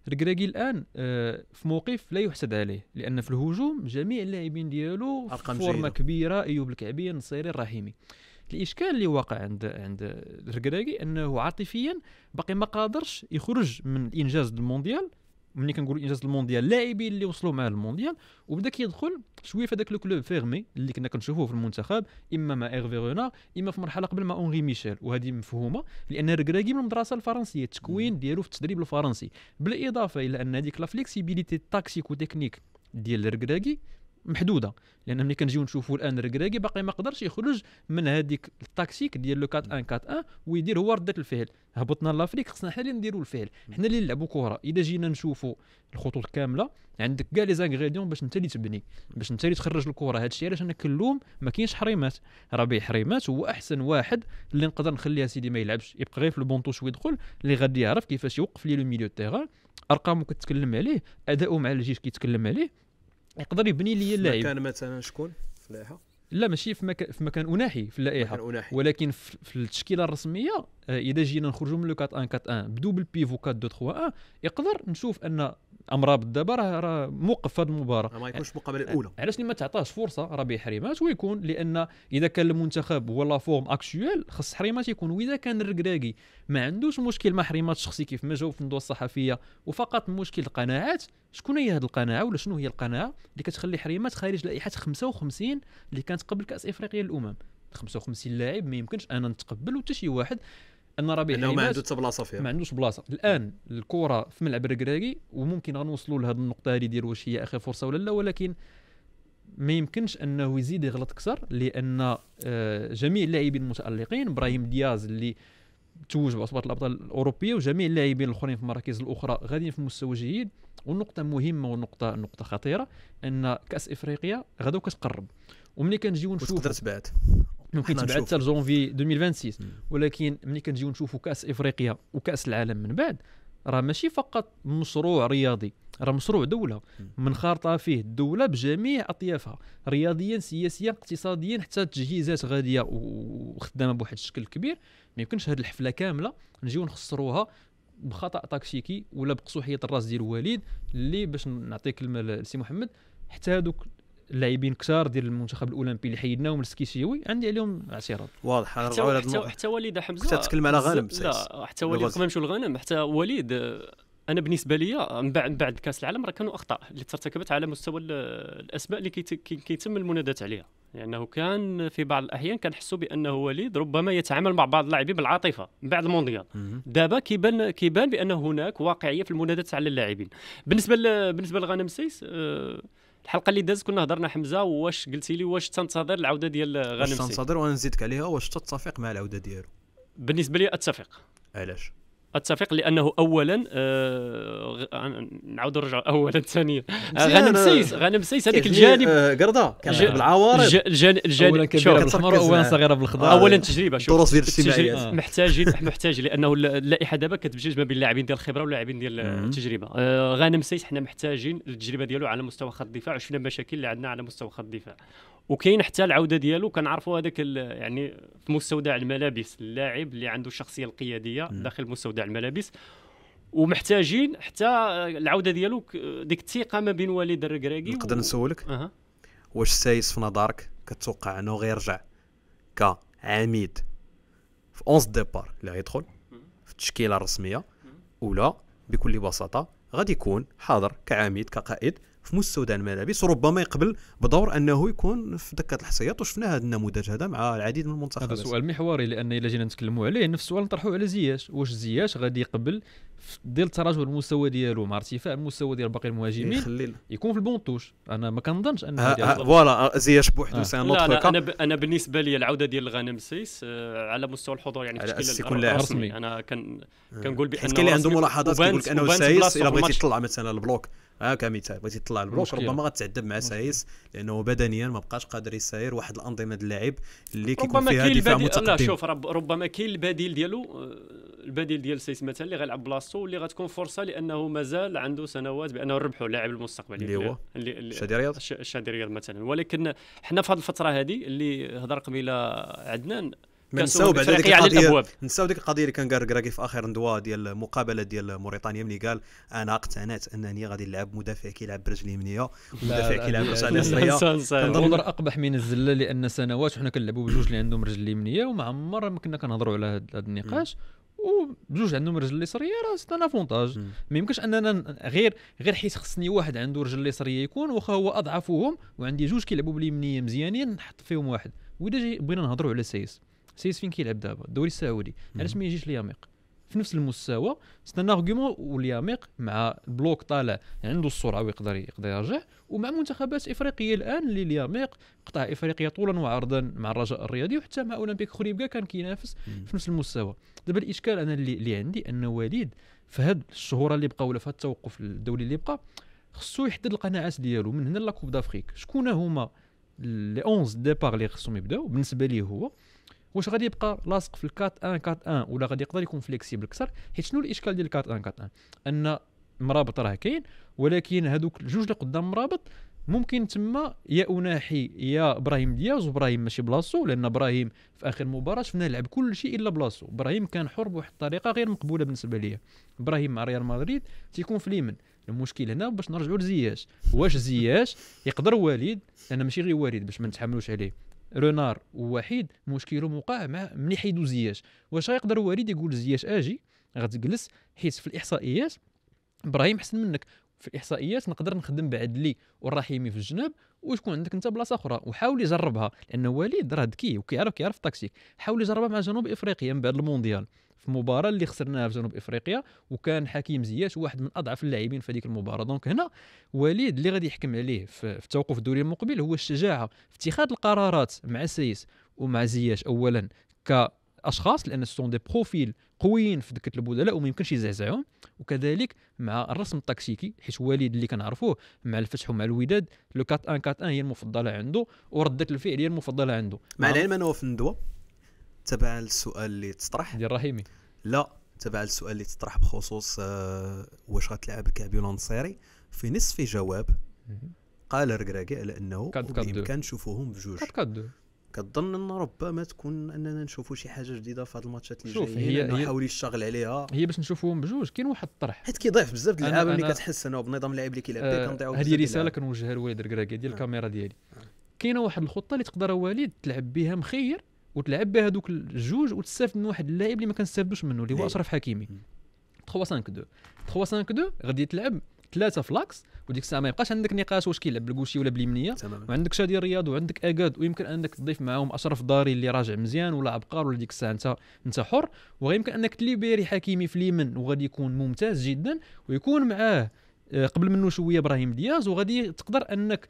ركراكي الان آه، في موقف لا يحسد عليه لان في الهجوم جميع اللاعبين ديالو في فورمه كبيره ايوب الكعبي النصيري الرحيمي الاشكال اللي واقع عند عند الركراكي انه عاطفيا باقي ما قادرش يخرج من الانجاز المونديال ملي كنقولوا انجاز المونديال اللاعبين اللي وصلوا معاه المونديال وبدا كيدخل شويه في هذاك لو كلوب فيرمي اللي كنا كنشوفوه في المنتخب اما مع ايرفي رونار اما في مرحله قبل مع اونغي ميشيل وهذه مفهومه لان ركراكي من المدرسه الفرنسيه التكوين ديالو في التدريب الفرنسي بالاضافه الى ان هذيك لا فليكسيبيليتي تاكسيك وتكنيك ديال ركراكي محدوده لان ملي كنجيو نشوفوا الان الركراكي باقي ما قدرش يخرج من هذيك التاكسيك ديال لو 4 1 4 1 ويدير هو رده الفعل هبطنا لافريك خصنا حنا اللي نديروا الفعل حنا اللي نلعبوا كره اذا جينا نشوفوا الخطوط كامله عندك كاع لي زانغريديون باش انت اللي تبني باش انت اللي تخرج الكره هذا الشيء علاش انا كلوم ما كاينش حريمات ربيع حريمات هو احسن واحد اللي نقدر نخليها سيدي ما يلعبش يبقى غير في شويه ويدخل اللي غادي يعرف كيفاش يوقف لي لو ميليو تيغان ارقامه كتكلم عليه اداؤه مع الجيش كيتكلم عليه يقدر يبني لي اللاعب كان مثلا شكون في اللائحه لا ماشي في, مكان في مكان اناحي في اللائحه ولكن في التشكيله الرسميه آه، اذا جينا نخرجوا من لو 4 1 4 1 بدوبل بيفو 4 2 3 1 يقدر نشوف ان امراب دابا راه راه موقف في هذه المباراه ما يكونش المقابله آه، الاولى علاش ما تعطاش فرصه ربيع حريمات ويكون لان اذا كان المنتخب هو لا فورم اكشوال خص حريمات يكون واذا كان الركراكي ما عندوش مشكل مع حريمات شخصي كيف ما جاوب في الندوه الصحفيه وفقط مشكل القناعات شكون هي هذه القناعه ولا شنو هي القناعه اللي كتخلي حريمات خارج لائحه 55 اللي كانت قبل كاس افريقيا للامم 55 لاعب ما يمكنش انا نتقبل وحتى شي واحد ان ربيع انه ما عندوش بلاصه فيها ما عندوش بلاصه الان الكره في ملعب الركراكي وممكن غنوصلوا لهذه النقطه هذه ديال واش هي اخر فرصه ولا لا ولكن ما يمكنش انه يزيد يغلط اكثر لان آه، جميع اللاعبين المتالقين ابراهيم دياز اللي توج بعصبات الابطال الاوروبيه وجميع اللاعبين الاخرين في المراكز الاخرى غاديين في مستوى جيد والنقطه مهمه والنقطه نقطه خطيره ان كاس افريقيا غدا كتقرب وملي كنجيو نشوف تقدر تبعد ممكن تبعد حتى لجونفي 2026 مم. ولكن ملي كنجيو نشوفوا كاس افريقيا وكاس العالم من بعد راه ماشي فقط مشروع رياضي راه مشروع دوله منخرطه فيه الدوله بجميع اطيافها رياضيا سياسيا اقتصاديا حتى تجهيزات غاديه وخدامه بواحد الشكل كبير ما يمكنش هذه الحفله كامله نجيو نخسروها بخطا تكتيكي ولا بقصوحيه الراس ديال وليد اللي باش نعطيك كلمه لسي محمد حتى هذوك اللاعبين كثار ديال المنتخب الاولمبي اللي حيدناهم السكيسيوي عندي عليهم اعتراض واضح حتى, لهذا حتى, حتى وليد حمزه حتى تتكلم على غنم لا حتى وليد قبل ما نمشيو للغنم حتى وليد انا بالنسبه لي من بعد من بعد كاس العالم راه كانوا اخطاء اللي ترتكبت على مستوى الاسماء اللي كيتم المنادات عليها لانه يعني كان في بعض الاحيان كنحسوا بانه وليد ربما يتعامل مع بعض اللاعبين بالعاطفه من بعد المونديال دابا كيبان كيبان بان هناك واقعيه في المنادات على اللاعبين بالنسبه بالنسبه لغانم سيس أه الحلقه اللي دازت كنا هضرنا حمزه واش قلتي لي واش تنتظر العوده ديال غانم سي تنتظر وانا نزيدك عليها واش تتفق مع العوده ديالو بالنسبه لي اتفق علاش اتفق لانه اولا آه, آه، نعاود نرجع اولا ثانيا آه، غنم سيس غنم سيس هذاك الجانب آه كان الج... الجانب اولا كبيره بالحمر اولا صغيره بالخضار اولا تجربه شوف الدروس ديال التجربه آه. محتاجين محتاجين لانه اللائحه دابا كتبجج ما بين اللاعبين ديال الخبره واللاعبين ديال التجربه آه غنم سيس حنا محتاجين التجربه ديالو على مستوى خط الدفاع وشفنا المشاكل اللي عندنا على مستوى خط الدفاع وكاين حتى العوده ديالو كنعرفوا هذاك يعني في مستودع الملابس اللاعب اللي عنده الشخصيه القياديه م. داخل مستودع الملابس ومحتاجين حتى العوده ديالو ديك الثقه ما بين وليد الركراكي نقدر و... نسولك أه. واش سايس في نظرك كتوقع انه غيرجع كعميد في 11 ديبار اللي غيدخل في التشكيله الرسميه ولا بكل بساطه غادي يكون حاضر كعميد كقائد في مستودع الملابس وربما يقبل بدور انه يكون في دكه الاحصائيات وشفنا هذا النموذج هذا مع العديد من المنتخبات هذا سؤال محوري لان الا جينا نتكلموا عليه نفس السؤال نطرحوه على زياش واش زياش غادي يقبل ديال تراجع المستوى ديالو مع ارتفاع المستوى ديال باقي المهاجمين يخليل. إيه، يكون في البونطوش انا ما كنظنش ان آه، آه، فوالا آه، زياش بوحدو سي ان انا ب... انا بالنسبه لي العوده ديال الغنم سيس على مستوى الحضور يعني في تشكيل الرسمي انا كنقول بان كاين اللي عنده ملاحظات كيقول لك انه سايس الا بغيتي تطلع مثلا البلوك ها آه كمثال بغيتي تطلع البلوك ربما غتعذب مع سايس لانه بدنيا ما بقاش قادر يساير واحد الانظمه ديال اللاعب اللي كيكون فيها دفاع متقدم لا شوف رب ربما كاين البديل ديالو آه، البديل ديال سايس مثلا اللي غيلعب بلاصتو واللي غتكون فرصه لانه مازال عنده سنوات بانه ربحوا لاعب المستقبل اللي هو الشادي رياض الشادي رياض مثلا ولكن حنا في هذه الفتره هذه اللي هضر قبيله عدنان نساو بعد هذيك القضيه نساو ديك القضيه اللي كان قال كراكي في اخر ندوه ديال المقابله ديال موريتانيا ملي قال انا اقتنعت انني غادي نلعب مدافع كيلعب برجل يمنيه مدافع كيلعب برجل يسريه كنظن اقبح من الزله لان سنوات وحنا كنلعبوا بجوج اللي عندهم رجل يمنيه وما عمرنا ما كنا كنهضروا على هذا النقاش وبجوج عندهم رجل اليسريه راه سيت افونتاج ما يمكنش اننا غير غير حيت خصني واحد عنده رجل اليسريه يكون واخا هو اضعفهم وعندي جوج كيلعبوا باليمنيه مزيانين نحط فيهم واحد واذا بغينا نهضروا على سايس سيس فين كيلعب دابا الدوري السعودي علاش ما يجيش لياميق في نفس المستوى سي ان ارغيومون مع البلوك طالع عنده السرعه ويقدر يقدر يرجع ومع منتخبات افريقيه الان اللي لياميق قطع افريقيا طولا وعرضا مع الرجاء الرياضي وحتى مع اولمبيك خريبكا كان كينافس في نفس المستوى دابا الاشكال انا اللي, اللي عندي ان وليد في هاد الشهور اللي بقاو ولا في هاد التوقف الدولي اللي بقى خصو يحدد القناعات ديالو من هنا لاكوب دافريك شكون هما لي 11 ديبار اللي خصهم يبداو بالنسبه ليه هو واش غادي يبقى لاصق في الكات 1 كات 1 ولا غادي يقدر يكون فليكسيبل اكثر حيت شنو الاشكال ديال الكات 1 كات 1 ان مرابط راه كاين ولكن هذوك الجوج اللي قدام مرابط ممكن تما يا اوناحي يا ابراهيم دياز وابراهيم ماشي بلاصتو لان ابراهيم في اخر مباراه شفنا لعب كل شيء الا بلاصتو ابراهيم كان حر بواحد الطريقه غير مقبوله بالنسبه ليا ابراهيم مع ريال مدريد تيكون في ليمن المشكل هنا باش نرجعوا لزياش واش زياش يقدر وليد لان ماشي غير وليد باش ما نتحملوش عليه رونار ووحيد مشكلهم موقع مع من حيدو زياش واش غيقدر وليد يقول زياش اجي غتجلس حيت في الاحصائيات ابراهيم احسن منك في الاحصائيات نقدر نخدم بعدلي والرحيمي في الجنوب وتكون عندك انت بلاصه اخرى وحاول يجربها لان وليد راه ذكي وكيعرف كيعرف التكتيك حاول يجربها مع جنوب افريقيا من بعد المونديال في مباراه اللي خسرناها في جنوب افريقيا وكان حكيم زياش واحد من اضعف اللاعبين في هذيك المباراه دونك هنا وليد اللي غادي يحكم عليه في التوقف الدوري المقبل هو الشجاعه في اتخاذ القرارات مع سيس ومع زياش اولا ك اشخاص لان سون دي بروفيل قويين في دكه البدلاء وما يمكنش يزعزعهم وكذلك مع الرسم التكتيكي حيت وليد اللي كنعرفوه مع الفتح ومع الوداد لو 4 1 4 1 هي المفضله عنده ورده الفعل هي المفضله عنده مع العلم انه في الندوه تبع السؤال اللي تطرح ديال الرحيمي لا تبع السؤال اللي تطرح بخصوص آه واش غتلعب كعبي ولا في نصف جواب قال ركراكي على انه بامكان نشوفوهم بجوج كظن ان ربما تكون اننا نشوفوا شي حاجه جديده في هذه الماتشات اللي جايين هي نحاول يشتغل عليها هي باش نشوفوهم بجوج كاين واحد الطرح حيت كيضيف بزاف د اللعابه اللي كتحس انه بنظام اللاعب اللي كيلعب به آه، كنضيعوا هذه رساله كنوجهها لوالد الكراكي ديال آه. الكاميرا ديالي آه. كاينه واحد الخطه اللي تقدر وليد تلعب بها مخير وتلعب بها هذوك الجوج وتستافد من واحد اللاعب اللي ما كنستافدوش منه اللي هو إيه. اشرف حكيمي 3 5 2 3 5 2 غادي تلعب ثلاثه في لاكس وديك الساعه ما يبقاش عندك نقاش واش كيلعب بالكوشي ولا باليمنيه وعندك شادي الرياض وعندك اكاد ويمكن انك تضيف معاهم اشرف داري اللي راجع مزيان ولا عبقار ولا ديك الساعه انت انت حر ويمكن انك تليبيري حكيمي في اليمن وغادي يكون ممتاز جدا ويكون معاه آه، قبل منه شويه ابراهيم دياز وغادي تقدر انك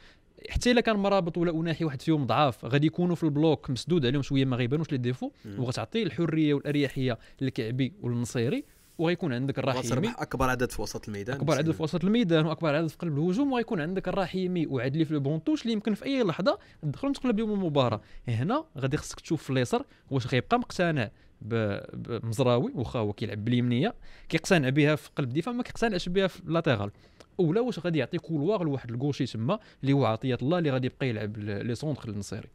حتى الا كان مرابط ولا اناحي واحد فيهم ضعاف غادي يكونوا في البلوك مسدود عليهم شويه ما غيبانوش لي ديفو وغتعطي الحريه والاريحيه للكعبي والنصيري وغيكون عندك الرحيمي اكبر عدد في وسط الميدان اكبر عدد في وسط الميدان واكبر عدد في قلب الهجوم وغيكون عندك الرحيمي وعدلي في البونطوش اللي يمكن في اي لحظه تدخل تقلب لهم المباراه هنا غادي خصك تشوف في اليسار واش غيبقى مقتنع بمزراوي واخا هو كيلعب باليمنيه كيقتنع بها في قلب الدفاع ما كيقتنعش بها في لاتيرال اولا واش غادي يعطي كولوار لواحد الكوشي تما اللي هو عطيه الله اللي غادي يبقى يلعب لي سونتر النصيري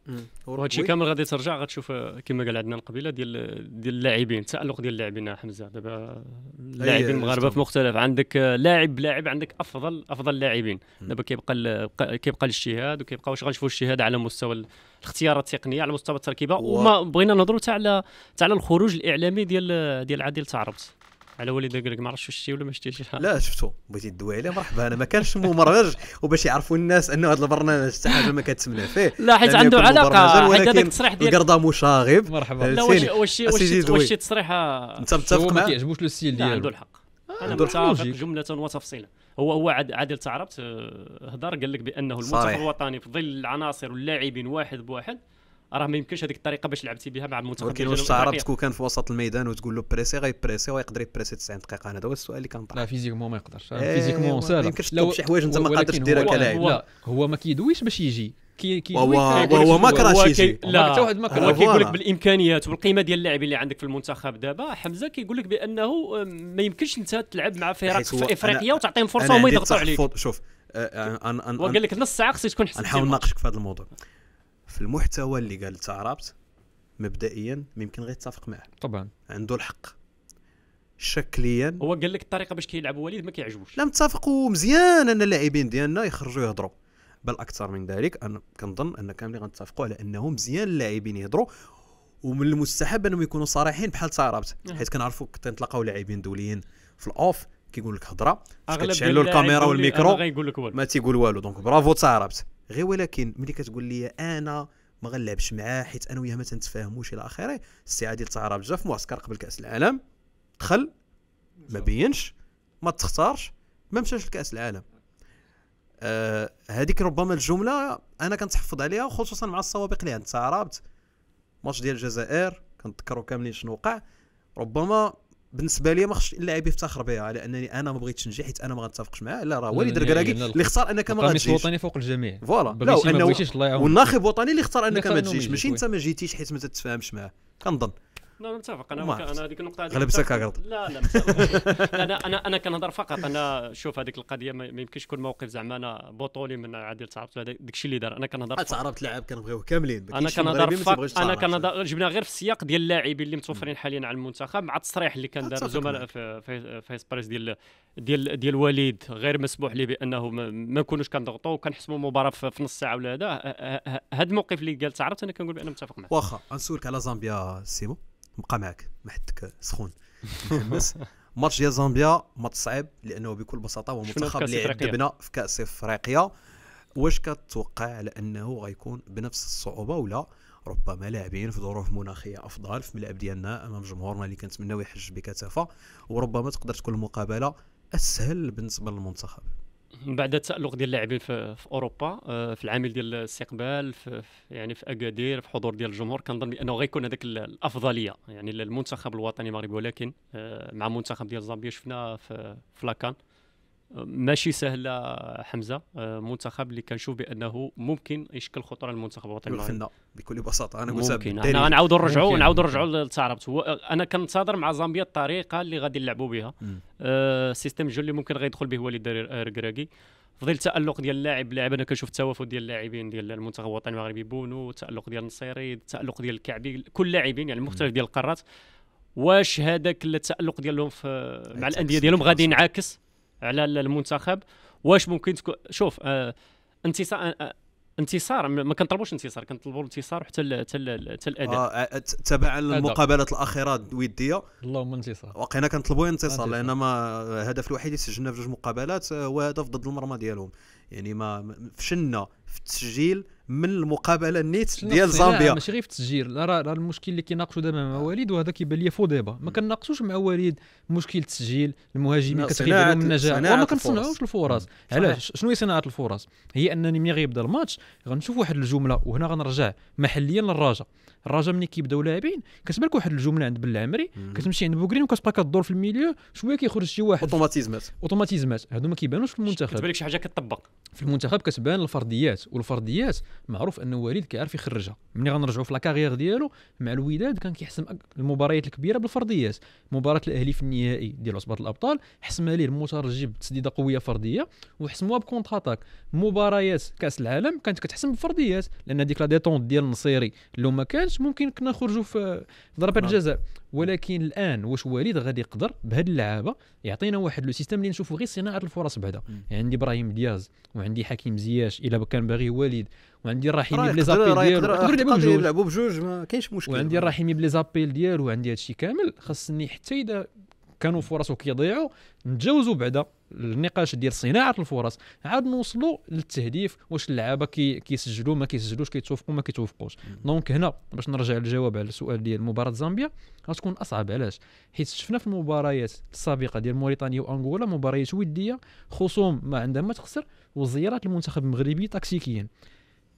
وهادشي كامل غادي ترجع غتشوف كما قال عندنا القبيله ديال ديال اللاعبين التالق ديال اللاعبين حمزه دابا اللاعبين المغاربه في مختلف عندك لاعب لاعب عندك افضل افضل لاعبين دابا كيبقى كيبقى الاجتهاد وكيبقى واش غنشوفوا الاجتهاد على مستوى الاختيارات التقنيه على مستوى التركيبه و... وما بغينا نهضروا حتى على حتى على الخروج الاعلامي ديال ديال عادل تعربت على وليد لك ما عرفتش شفتي ولا ما شفتيش لا شفتو بغيتي تدوي عليه مرحبا انا ما كانش مبرمج وباش يعرفوا الناس انه هذا البرنامج حتى حاجه ما كتسمنا فيه لا حيت عنده علاقه حيت هذاك التصريح ديال القرضه مشاغب مرحبا آه، لا واش واش آه، واش تصريح انت متفق معاه ما كيعجبوش لو ستيل ديالو عنده الحق انا متفق جمله وتفصيلا هو هو عاد عادل تعربت هضر آه، قال لك بانه المنتخب الوطني في ظل العناصر واللاعبين واحد بواحد راه ما يمكنش هذيك الطريقه باش لعبتي بها مع المنتخب ولكن واش استعرضت كون كان في وسط الميدان وتقول له بريسي غيبريسي ويقدر يبريسي 90 دقيقه هذا هو السؤال اللي كان طرح لا فيزيكمون ما يقدرش إيه، فيزيكمون سهل ما يمكنش تطلب شي حوايج انت ما قادرش ديرها كلاعب لا هو ما كيدويش باش يجي كي كي هو هو ما كراش شي لا حتى واحد ما هو كيقول لك بالامكانيات والقيمه ديال اللاعب اللي عندك في المنتخب دابا حمزه كيقول لك بانه ما يمكنش انت تلعب مع فرق في افريقيا وتعطيهم فرصه وهما يضغطوا عليك شوف أه وقال لك نص ساعه خصك تكون حسن نحاول نناقشك في هذا الموضوع في المحتوى اللي قال تعربت مبدئيا ممكن غير يتفق معه طبعا عنده الحق شكليا هو قال لك الطريقه باش كيلعب وليد ما كيعجبوش لا متفق ومزيان ان اللاعبين ديالنا يخرجوا يهضروا بل اكثر من ذلك انا كنظن ان كاملين غنتفقوا على انه مزيان اللاعبين يهضروا ومن المستحب انهم يكونوا صريحين بحال تعربت حيت كنعرفوا كنتلاقاو لاعبين دوليين في الاوف كيقول لك هضره كتشعلوا الكاميرا والميكرو ما تيقول والو دونك برافو تعربت غير ولكن ملي كتقول لي انا ما غنلعبش معاه حيت انا وياه ما تنتفاهموش الى اخره السي عادل تعرف بزاف في معسكر قبل كاس العالم دخل ما بينش ما تختارش ما مشاش لكاس العالم آه، هذيك ربما الجمله انا كنتحفظ عليها خصوصا مع السوابق اللي عند تعرابت ماتش ديال الجزائر كنتذكروا كاملين شنو وقع ربما بالنسبه لي ما خصش اللاعب يفتخر بها على انني انا ما بغيتش نجي حيت انا ما غنتفقش معاه لا راه وليد الكراكي اللي اختار انك ما غاتجيش الوطني فوق الجميع فوالا لا وانه والناخب الوطني اللي اختار انك ما تجيش ماشي انت ما جيتيش حيت ما تتفاهمش معاه كنظن لا متفق انا انا هذيك النقطه هذيك غلبتك غلط لا لا انا انا انا كنهضر فقط انا شوف هذيك القضيه ما يمكنش يكون موقف زعما انا بطولي من عادل تعرفت داك الشيء اللي دار انا كنهضر تعرفت لاعب كنبغيوه كاملين انا كنهضر فقط انا كنهضر جبنا غير في السياق ديال اللاعبين اللي متوفرين حاليا على المنتخب مع التصريح اللي كان دار زملاء في فيس بريس ديال ديال ديال وليد غير مسموح ليه بانه ما نكونوش كنضغطوا وكنحسموا المباراه في نص ساعه ولا هذا هذا الموقف اللي قال تعرفت انا كنقول بانه متفق معاه واخا غنسولك على زامبيا سيمو بقى معاك ما حدك سخون الناس ماتش ديال زامبيا ماتش صعيب لانه بكل بساطه هو منتخب اللي عذبنا في كاس افريقيا واش كتوقع على انه غيكون بنفس الصعوبه ولا ربما لاعبين في ظروف مناخيه افضل في الملعب ديالنا امام جمهورنا اللي كنتمناو يحج بكثافه وربما تقدر تكون المقابله اسهل بالنسبه للمنتخب بعد التالق ديال اللاعبين في, في اوروبا آه، في العامل ديال الاستقبال في يعني في اكادير في حضور ديال الجمهور كنظن بانه غيكون هذاك الافضليه يعني المنتخب الوطني المغربي ولكن آه، مع منتخب ديال زامبيا شفنا في, في لاكان ماشي سهله حمزه آه، منتخب اللي كنشوف بانه ممكن يشكل خطوره للمنتخب الوطني المغربي بكل بساطه انا قلت ممكن انا غنعاودوا نرجعوا نعاود نرجعوا للتعربت هو آه، انا كنتظر مع زامبيا الطريقه اللي غادي يلعبوا بها السيستم آه الجو اللي ممكن غيدخل به وليد ركراكي في ظل التالق ديال اللاعب اللاعب انا كنشوف التوافد ديال اللاعبين ديال المنتخب الوطني المغربي بونو التالق ديال النصيري التالق ديال الكعبي كل لاعبين يعني مختلف ديال القارات واش هذاك التالق ديالهم في مع الانديه ديالهم غادي ينعكس على المنتخب واش ممكن تكون شوف آه انتصار آه،, آه انتصار ما كنطلبوش انتصار كنطلبوا الانتصار حتى حتى الاداء آه، آه، تبعا للمقابلات الاخيره الوديه اللهم انتصار وقينا كنطلبوا انتصار لان ما الهدف الوحيد اللي سجلنا في جوج مقابلات هو هدف ضد المرمى ديالهم يعني ما فشلنا في التسجيل من المقابله النيت ديال زامبيا ماشي غير في التسجيل راه راه المشكل اللي كيناقشوا دابا مع وليد وهذا كيبان لي فو ديبا ما كناقشوش مع وليد مشكل التسجيل المهاجمين كتخيب لهم النجاح وما كنصنعوش الفرص علاش شنو هي صناعه الفرص هي انني ملي غيبدا الماتش غنشوف واحد الجمله وهنا غنرجع محليا للرجاء الرجاء ملي كيبداو لاعبين كتبان لك واحد الجمله عند بالعمري كتمشي عند بوكرين وكتبقى كدور في الميليو شويه كيخرج شي واحد اوتوماتيزمات اوتوماتيزمات هادو ما كيبانوش في المنتخب كتبان لك شي حاجه كتطبق في المنتخب كتبان الفرديات والفرديات معروف انه وليد كيعرف يخرجها ملي غنرجعوا في كارير ديالو مع الوداد كان كيحسم المباريات الكبيره بالفرديات مباراه الاهلي في النهائي ديال عصبه الابطال حسمها ليه المترجي بتسديده قويه فرديه وحسموها بكونتر اتاك مباريات كاس العالم كانت كتحسم بفرديات لان ديك لا ديتونت ديال النصيري لو ما كانش ممكن كنا نخرجوا في ضربات نعم. الجزاء ولكن الان واش وليد غادي يقدر بهاد اللعابه يعطينا واحد لو سيستم اللي نشوفوا غير صناعه الفرص بعدا يعني عندي ابراهيم دياز وعندي حكيم زياش الا كان باغي وليد وعندي الرحيمي بلي زابيل ديالو يقدروا يلعبوا بجوج ما كاينش مشكل وعندي الرحيمي بلي زابيل ديالو وعندي هادشي كامل خاصني حتى اذا كانوا فرص كيضيعوا نتجاوزوا بعدا النقاش ديال صناعه الفرص عاد نوصلوا للتهديف واش اللعابه كي كيسجلوا ما كيسجلوش كيتوفقوا ما كيتوفقوش دونك هنا باش نرجع للجواب على السؤال ديال مباراه زامبيا غتكون اصعب علاش حيت شفنا في المباريات السابقه ديال موريتانيا وانغولا مباريات وديه خصوم ما عندها ما تخسر وزيارات المنتخب المغربي تكتيكيا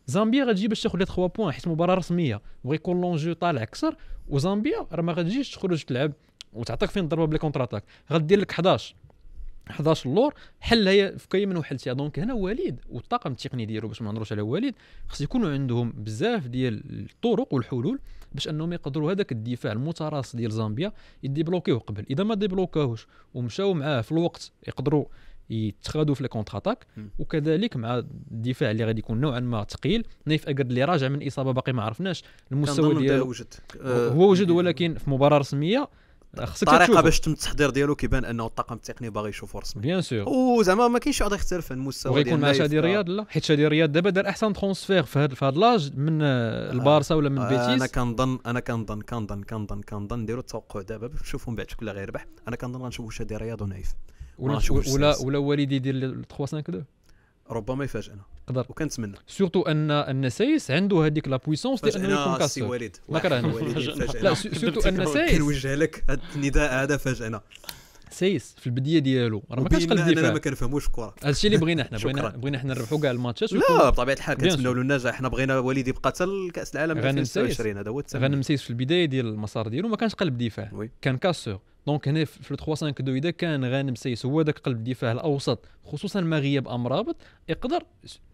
زامبيا غتجي باش تاخذ لي 3 بوان حيت مباراه رسميه بغى يكون لونجو طالع اكثر وزامبيا راه ما غتجيش تخرج تلعب وتعطيك فين ضربه بلي كونتر اتاك غدير لك 11 11 اللور حل هي في من وحلتيها دونك هنا وليد والطاقم التقني ديالو باش ما نهضروش على وليد خص يكونوا عندهم بزاف ديال الطرق والحلول باش انهم يقدروا هذاك الدفاع المتراص ديال زامبيا يديبلوكيوه قبل اذا ما ديبلوكاهوش ومشاو معاه في الوقت يقدروا يتخادوا في الكونتر اتاك وكذلك مع الدفاع اللي غادي يكون نوعا ما ثقيل نايف اكرد اللي راجع من اصابه باقي ما عرفناش المستوى ديالو وجد آه، هو وجد ولكن في مباراه رسميه خصك الطريقه باش تم التحضير ديالو كيبان انه الطاقم التقني باغي يشوف رسمي بيان سور وزعما ما كاينش غادي يختلف عن المستوى ديالو ويكون مع شادي رياض لا حيت شادي رياض دابا دار احسن ترونسفير في هذا في لاج من آه، آه، البارسا ولا من بيتيس انا كنظن انا كنظن كنظن كنظن كنظن نديرو التوقع دابا باش نشوفو من بعد شكون اللي غيربح انا كنظن غنشوفو شادي رياض ونايف ولا ولا, ولا والدي يدير 3 5 2 ربما يفاجئنا قدر وكنتمنى سورتو ان ان سايس عنده هذيك لا بويسونس ديال انه يكون كاسر سي وليد ما كرهناش لا سورتو ان سايس كنوجه لك هذا النداء هذا فاجئنا سايس في البديه ديالو راه ما كانش قلب دفاع انا ما كنفهموش الكره الشيء اللي بغينا احنا بغينا بغينا احنا نربحوا كاع الماتشات لا بطبيعه الحال كنتمنوا له النجاح احنا بغينا وليد يبقى حتى لكاس العالم 2026 هذا هو الثمن غنم سايس في البدايه ديال المسار ديالو ما كانش قلب دفاع كان كاسور دونك هنا في 3 2 اذا كان غانم سيس هو ذاك قلب الدفاع الاوسط خصوصا مع غياب امرابط يقدر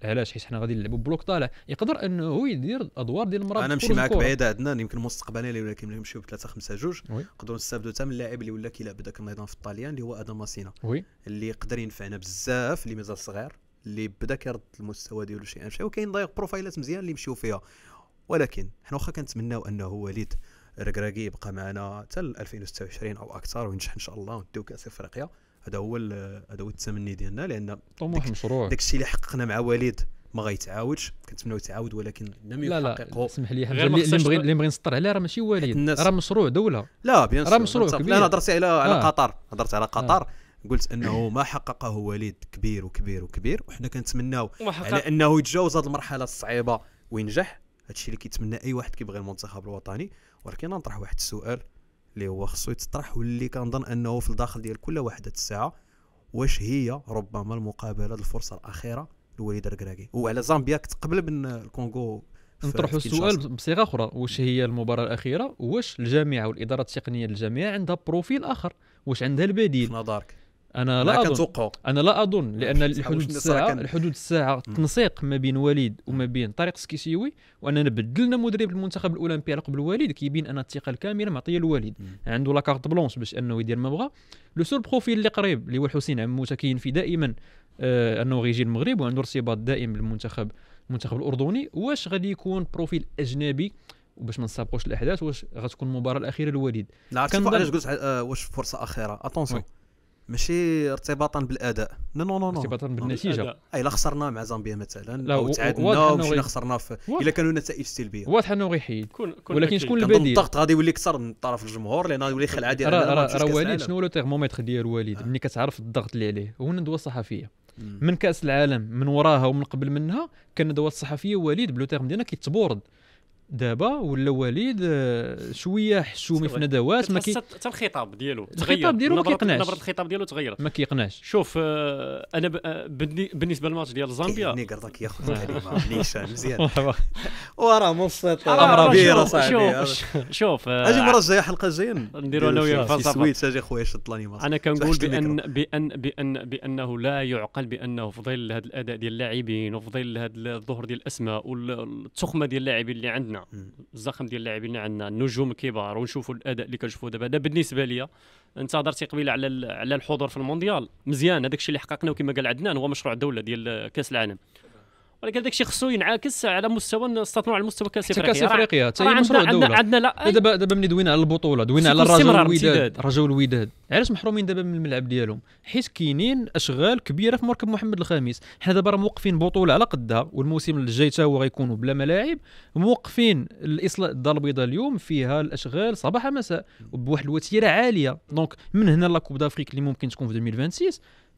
علاش حيت حنا غادي نلعبوا بلوك طالع يقدر انه يدير الادوار ديال المرابط انا نمشي معاك بعيد عدنان يمكن مستقبلا اللي ولا كيمشيو نمشيو ب 3 5 2 نقدروا نستافدوا حتى من اللاعب اللي ولا كيلعب ذاك النظام في الطاليان اللي هو ادم ماسينا اللي يقدر ينفعنا بزاف اللي مازال صغير اللي بدا كيرد المستوى ديالو شي شي وكاين ضايق بروفايلات مزيان اللي يمشيو فيها ولكن حنا واخا كنتمناو انه وليد الركراكي يبقى معنا حتى 2026 او اكثر وينجح ان شاء الله ونديو كاس افريقيا هذا هو هذا هو التمني ديالنا لان طموح مشروع داك الشيء اللي حققنا مع وليد ما غيتعاودش كنتمناو يتعاود ولكن لم لا يحققه لا لا اسمح لي غير اللي نبغي اللي نبغي نسطر عليه راه ماشي وليد راه مشروع دوله لا بيان راه مشروع كبير انا هضرت آه. على على قطر هضرت على قطر قلت انه ما حققه وليد كبير وكبير وكبير وحنا كنتمناو على انه يتجاوز هذه المرحله الصعيبه وينجح هادشي اللي كيتمنى اي واحد كيبغي المنتخب الوطني ولكن نطرح واحد السؤال اللي هو خصو يتطرح واللي كنظن انه في الداخل ديال كل واحدة الساعه واش هي ربما المقابله الفرصه الاخيره لوليد الركراكي وعلى زامبيا قبل من الكونغو نطرحوا السؤال بصيغه اخرى واش هي المباراه الاخيره واش الجامعه والاداره التقنيه للجامعه عندها بروفيل اخر واش عندها البديل في نظرك انا لا اظن انا لا اظن لان الحدود الساعه الحدود الساعه التنسيق ما بين وليد وما بين طارق سكيسيوي واننا بدلنا مدرب المنتخب الاولمبي على قبل وليد كيبين ان الثقه الكامله معطيه لوليد عنده لاكارت بلونس باش انه يدير ما بغى لو سول بروفيل اللي قريب اللي هو الحسين عمو كاين فيه دائما آه انه غيجي المغرب وعنده ارتباط دائم بالمنتخب المنتخب الاردني واش غادي يكون بروفيل اجنبي وباش ما نسابقوش الاحداث واش غتكون المباراه الاخيره لوليد لا علاش قلت واش فرصه اخيره اتونسيون ماشي ارتباطا بالاداء نو نو نو ارتباطا بالنتيجه اي لا خسرنا مع زامبيا مثلا لا او تعادلنا ومشينا خسرنا في الا كانوا نتائج سلبيه واضح انه غيحيد ولكن شكون البديل الضغط غادي يولي اكثر من طرف الجمهور لان غادي يولي خلعه ديال راه وليد شنو هو الترمومتر ديال وليد آه. ملي كتعرف الضغط اللي عليه هو ندوه الصحفيه من كاس العالم من وراها ومن قبل منها كان ندوه الصحفيه وليد بلو تيرم ديالنا كيتبورد دابا ولا وليد آه، شويه حشومي في ندوات ما كي حتى الخطاب ديالو تغير الخطاب ديالو ما كيقنعش نبره الخطاب ديالو تغيرت ما كيقنعش شوف آه، انا آه، بالنسبه للماتش ديال زامبيا قرضك ياخذ خويا نيشان مزيان وراه مبسط كبيره صاحبي شوف شوف اجي المره الجايه حلقه زين نديرو انا وياك فلسفه سويت اجي خويا شط الانيماسيون انا كنقول بان بان بان بانه لا يعقل بانه في ظل هذا الاداء ديال اللاعبين وفي ظل هذا الظهور ديال الاسماء والتخمه ديال اللاعبين اللي عندنا الزخم ديال اللاعبين عندنا النجوم كبار ونشوفوا الاداء اللي كنشوفوا دابا انا بالنسبه ليا هضرتي قبيله على على الحضور في المونديال مزيان هذاك الشيء اللي حققناه كما قال عدنان هو مشروع الدوله ديال كاس العالم ولكن داكشي خصو ينعكس على مستوى نستثمروا على مستوى كاس افريقيا كاس افريقيا حتى هي مشروع الدوله عندنا لا دابا دابا ملي دوينا على البطوله دوينا على الرجاء والوداد الرجاء والوداد علاش محرومين دابا من الملعب ديالهم حيت كاينين اشغال كبيره في مركب محمد الخامس حنا دابا راه موقفين بطوله على قدها والموسم الجاي حتى هو غيكونوا بلا ملاعب موقفين الاصلاح الدار البيضاء اليوم فيها الاشغال صباح مساء بواحد الوتيره عاليه دونك من هنا لا كوب دافريك اللي ممكن تكون في 2026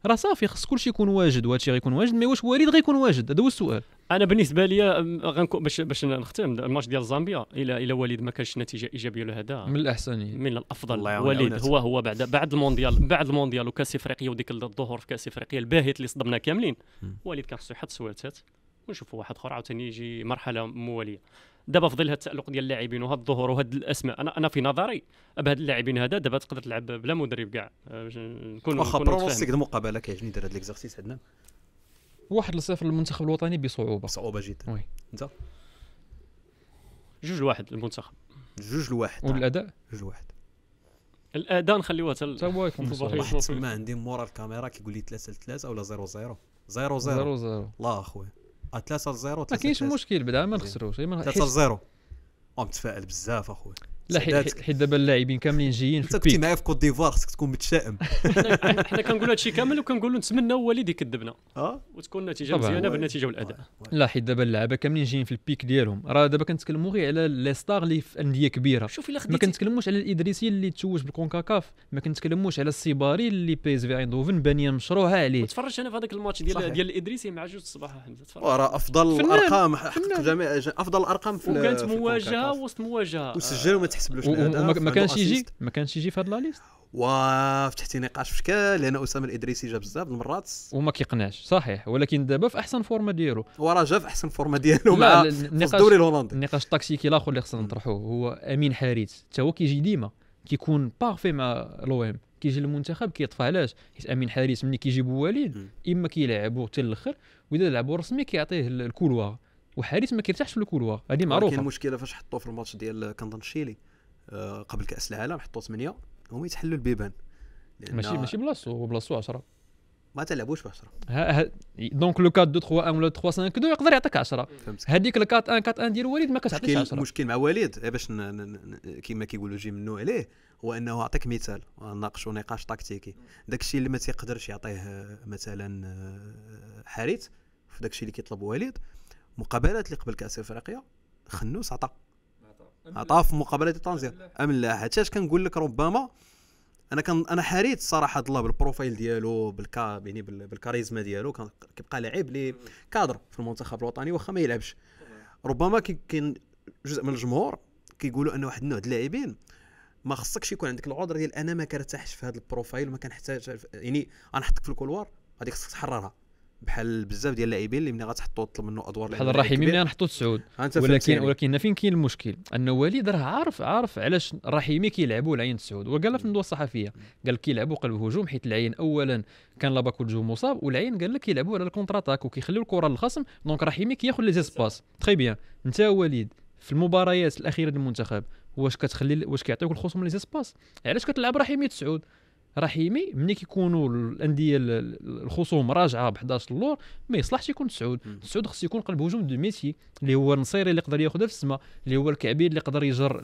راه صافي خص كلشي يكون واجد وهادشي غيكون واجد مي واش وليد غيكون واجد هذا هو السؤال انا بالنسبه لي غنكون باش باش نختم الماتش ديال زامبيا الى الى وليد ما كانش نتيجه ايجابيه لهذا من الاحسن من الافضل وليد هو هو بعد بعد المونديال بعد المونديال وكاس افريقيا وديك الظهور في كاس افريقيا الباهت اللي صدمنا كاملين وليد كان خصو يحط سويرتات ونشوفوا واحد اخر عاوتاني يجي مرحله مواليه دابا في ظل هذا التالق ديال اللاعبين وهاد الظهور وهاد الاسماء انا انا في نظري بهاد اللاعبين هذا دابا تقدر تلعب بلا مدرب كاع أه، نكون واخا برونسيك المقابله كيعجبني دار هاد ليكزارسيس عندنا واحد لصفر للمنتخب الوطني بصعوبه صعوبه جدا وي انت جوج لواحد المنتخب جوج لواحد والاداء جوج لواحد الاداء نخليوها حتى هو يكون واحد تما عندي مورا الكاميرا كيقول لي 3 3 ولا 0 0 0 0 0 0 لا اخويا 3 0 3 ما كاينش مشكل بدا ما نخسروش 3 0 متفائل بزاف اخويا لا حيت حيت دابا اللاعبين كاملين جايين في البيك كنتي معايا في كوت ديفوار خصك تكون متشائم حنا كنقولوا هادشي كامل وكنقولوا نتمنى هو اللي يكذبنا اه وتكون النتيجه مزيانه بالنتيجه والاداء لا حيت دابا اللعابه كاملين جايين في البيك ديالهم راه دابا كنتكلموا غير على لي ستار اللي في انديه كبيره شوف الا ما كنتكلموش على الادريسي اللي تشوج بالكونكاكاف ما كنتكلموش على السيباري اللي بيز في ايندوفن بانيه مشروعه عليه تفرجت انا في هذاك الماتش ديال ديال الادريسي مع جوج الصباح راه افضل الارقام حقق جميع افضل الارقام في وكانت مواجهه وسط مواجهه وسجل تحسبلوش ما كانش يجي ما كانش يجي في هاد لا ليست وفتحتي نقاش في شكل لان اسامه الادريسي جا بزاف المرات وما كيقنعش صحيح ولكن دابا في احسن فورما ديالو وراه جا في احسن فورما ديالو مع الدوري الهولندي النقاش التكتيكي الاخر اللي خصنا نطرحوه هو امين حارث حتى هو كيجي ديما كيكون بارفي مع لو ام كيجي للمنتخب كيطفى علاش حيت امين حارث ملي كيجيبو وليد اما كيلعبو حتى الاخر واذا لعبو رسمي كيعطيه الكولوار وحارس ما كيرتاحش في الكولوار هذه معروفه ولكن المشكله فاش حطوه في الماتش ديال كنظن تشيلي آه، قبل كاس العالم حطوه ثمانيه هما يتحلوا البيبان ماشي ماشي بلاصتو هو بلاصتو 10 ما تلعبوش ب 10 دونك لو 4 2 3 1 ولا 3 5 2 يقدر يعطيك 10 هذيك ال 4 1 4 1 ديال وليد ما كتعطيش 10 المشكل مع وليد إيه، باش كما كيقولوا جي منو عليه هو انه اعطيك مثال ناقشوا نقاش تكتيكي داك الشيء اللي ما تيقدرش يعطيه آه، مثلا آه، حارث في داك الشيء اللي كيطلب وليد مقابلات اللي قبل كاس افريقيا خنوس عطى عطى في مقابله طنجة ام لا حتى اش كنقول لك ربما انا كان انا حريت الصراحه الله بالبروفايل ديالو بالكا يعني بالكاريزما ديالو كان كيبقى لاعب اللي كادر في المنتخب الوطني واخا ما يلعبش ربما كاين جزء من الجمهور كيقولوا ان واحد النوع د اللاعبين ما خصكش يكون عندك العذر ديال انا ما كرتاحش في هذا البروفايل وما كنحتاج يعني غنحطك في الكولوار هذيك خصك تحررها بحال بزاف ديال اللاعبين اللي ملي غتحطوا تطلب منه ادوار بحال الرحيمي ملي غنحطوا تسعود ولكن ولكن هنا فين كاين المشكل ان وليد راه عارف عارف علاش الرحيمي كيلعبوا العين تسعود وقال في الندوه الصحفيه قال كيلعبوا قلب هجوم حيت العين اولا كان جو مصاب والعين قال لك كيلعبوا على الكونتر اتاك وكيخليو الكره للخصم دونك رحيمي كياخذ لي زيسباس تخي بيان انت وليد في المباريات الاخيره للمنتخب واش كتخلي واش كيعطيوك الخصم لي زيسباس علاش كتلعب رحيمي تسعود رحيمي ملي كيكونوا الانديه الخصوم راجعه ب 11 اللور ما يصلحش يكون سعود سعود خصو يكون قلب هجوم دو ميسي اللي هو النصيري اللي يقدر ياخذها في السماء اللي هو الكعبي اللي يقدر يجر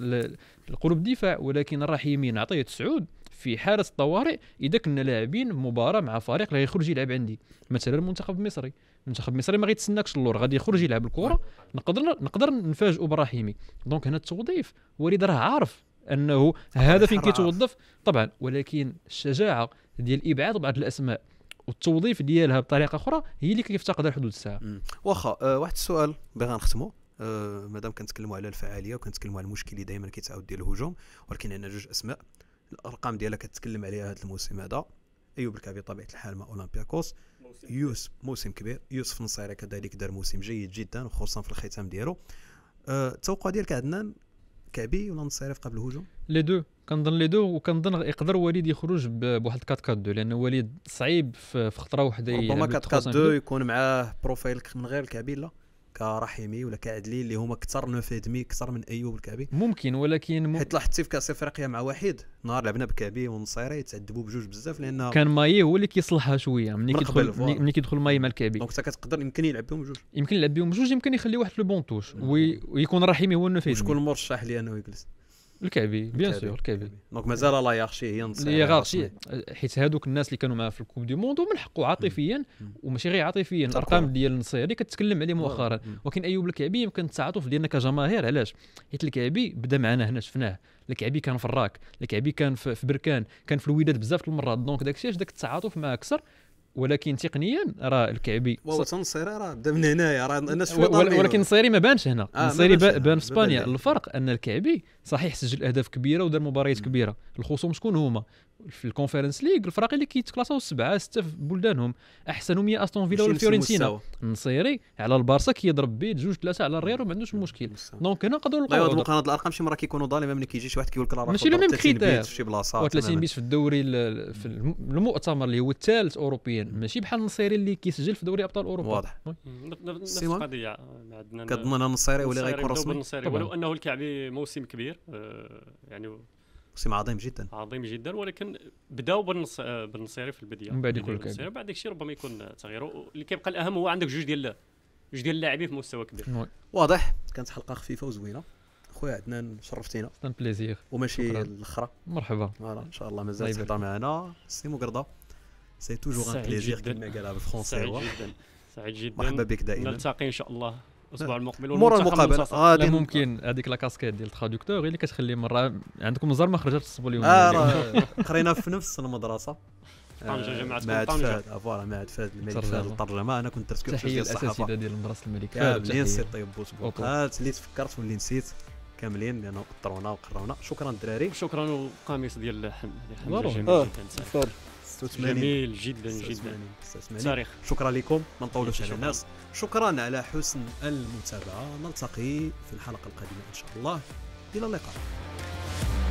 القلوب الدفاع ولكن الرحيمي نعطيه سعود في حاله الطوارئ اذا كنا لاعبين مباراه مع فريق لا يخرج يلعب عندي مثلا المنتخب المصري المنتخب المصري ما غيتسناكش اللور غادي يخرج يلعب الكره نقدر نقدر نفاجئ برحيمي دونك هنا التوظيف وليد راه عارف انه هذا فين كيتوظف طبعا ولكن الشجاعه ديال ابعاد بعض الاسماء والتوظيف ديالها بطريقه اخرى هي اللي كيفتقدها حدود الساعه واخا أه واحد السؤال باغي نختمو أه مادام كنتكلموا على الفعاليه وكنتكلموا على المشكل اللي دائما كيتعاود ديال الهجوم ولكن عندنا جوج اسماء الارقام ديالها كتكلم عليها هذا الموسم هذا ايوب الكعبي بطبيعه الحال مع اولمبياكوس يوسف موسم كبير يوسف نصيري كذلك دار موسم جيد جدا وخصوصا في الختام ديالو أه التوقع ديالك عدنان كعبي ولا نصيرف قبل الهجوم لي دو كنظن لي دو وكنظن يقدر وليد يخرج بواحد 4 4 2 لان وليد صعيب في خطره وحده ربما 4 4 2 يكون معاه بروفايل من غير الكعبي لا كرحيمي ولا كعدلي اللي هما كثر نوف ادمي كثر من ايوب الكعبي ممكن ولكن مم... حيت لاحظتي في كاس افريقيا مع واحد نهار لعبنا بكعبي ونصيري تعذبوا بجوج بزاف لان كان ماي هو اللي كيصلحها شويه ملي كيدخل ملي كيدخل ماي مع الكعبي دونك كتقدر يمكن يلعب بهم جوج يمكن يلعب بهم جوج يمكن يخلي واحد في وي... ويكون رحيمي هو النوف وشكون المرشح لي انه يجلس الكعبي بيان سور الكعبي دونك مازال لا يارشي هي نص اليغارشي يعني، حيت هادوك الناس اللي كانوا معاه في الكوب دي موند ومن حقه عاطفيا وماشي غير عاطفيا الارقام ديال النصير اللي كتكلم عليه مؤخرا ولكن ايوب الكعبي يمكن التعاطف ديالنا كجماهير علاش حيت الكعبي بدا معنا هنا شفناه الكعبي كان في الراك الكعبي كان في بركان كان في الوداد بزاف المرات دونك داك الشيء داك التعاطف معاه كثر ولكن تقنيا راه الكعبي وطن الصيري راه بدا من هنايا راه الناس شويه ولكن نصيري ما بانش هنا آه الصيري بان في اسبانيا الفرق ان الكعبي صحيح سجل اهداف كبيره ودار مباريات كبيره الخصوم شكون هما في الكونفرنس ليغ الفرق اللي كيتكلاساو سبعه سته في بلدانهم احسنهم هي استون فيلا والفيورنتينا النصيري على البارسا كيضرب بيت جوج ثلاثه على الريال وما عندوش مشكل دونك هنا نقدروا نلقاو مقارنه الارقام شي مره كيكونوا ظالمه ملي كيجي شي واحد كيقول لك راه ماشي لو ميم كريتير في شي بلاصه 30 بيت في الدوري في المؤتمر اللي هو الثالث اوروبيا ماشي بحال النصيري اللي كيسجل في دوري ابطال اوروبا واضح نفس القضيه آه، عندنا النصيري ولا غيكون رسمي ولو انه الكعبي موسم كبير آه، يعني قسم عظيم جدا عظيم جدا ولكن بداو بالنص بالنصيري في البدايه من بعد يكون الكعب بعد داكشي ربما يكون تغيير اللي كيبقى الاهم هو عندك جوج ديال جوج ديال اللاعبين في مستوى كبير نعم. واضح كانت حلقه خفيفه وزوينه خويا عدنان شرفتينا كان بليزير وماشي الاخرى مرحبا فوالا ان شاء الله مازال تهضر طيب. معنا سي مقرضه سي توجور ان بليزير كما قالها بالفرونسي سعيد جدا سعيد جدا مرحبا بك دائما نلتقي ان شاء الله الاسبوع المقبل مورا المقابله آه، غادي ممكن هذيك لا كاسكيت ديال الترادكتور هي اللي كتخلي مره عندكم زهر ما خرجت تصبوا اليوم اه يعني. راه قرينا في نفس المدرسه طنجه جامعه معهد فهد ما آه، عاد فهد الملك فهد الترجمه انا كنت درت تحيه الاساتذه ديال مدرسه الملك آه، فهد كاملين سي طيب بوسبوق اللي تفكرت واللي نسيت كاملين لانه قطرونا وقرونا شكرا الدراري شكرا والقميص ديال حمد جميل 86 جميل جدا جدا 86 تاريخ شكرا لكم ما نطولوش على الناس شكرا على حسن المتابعه نلتقي في الحلقه القادمه ان شاء الله الى اللقاء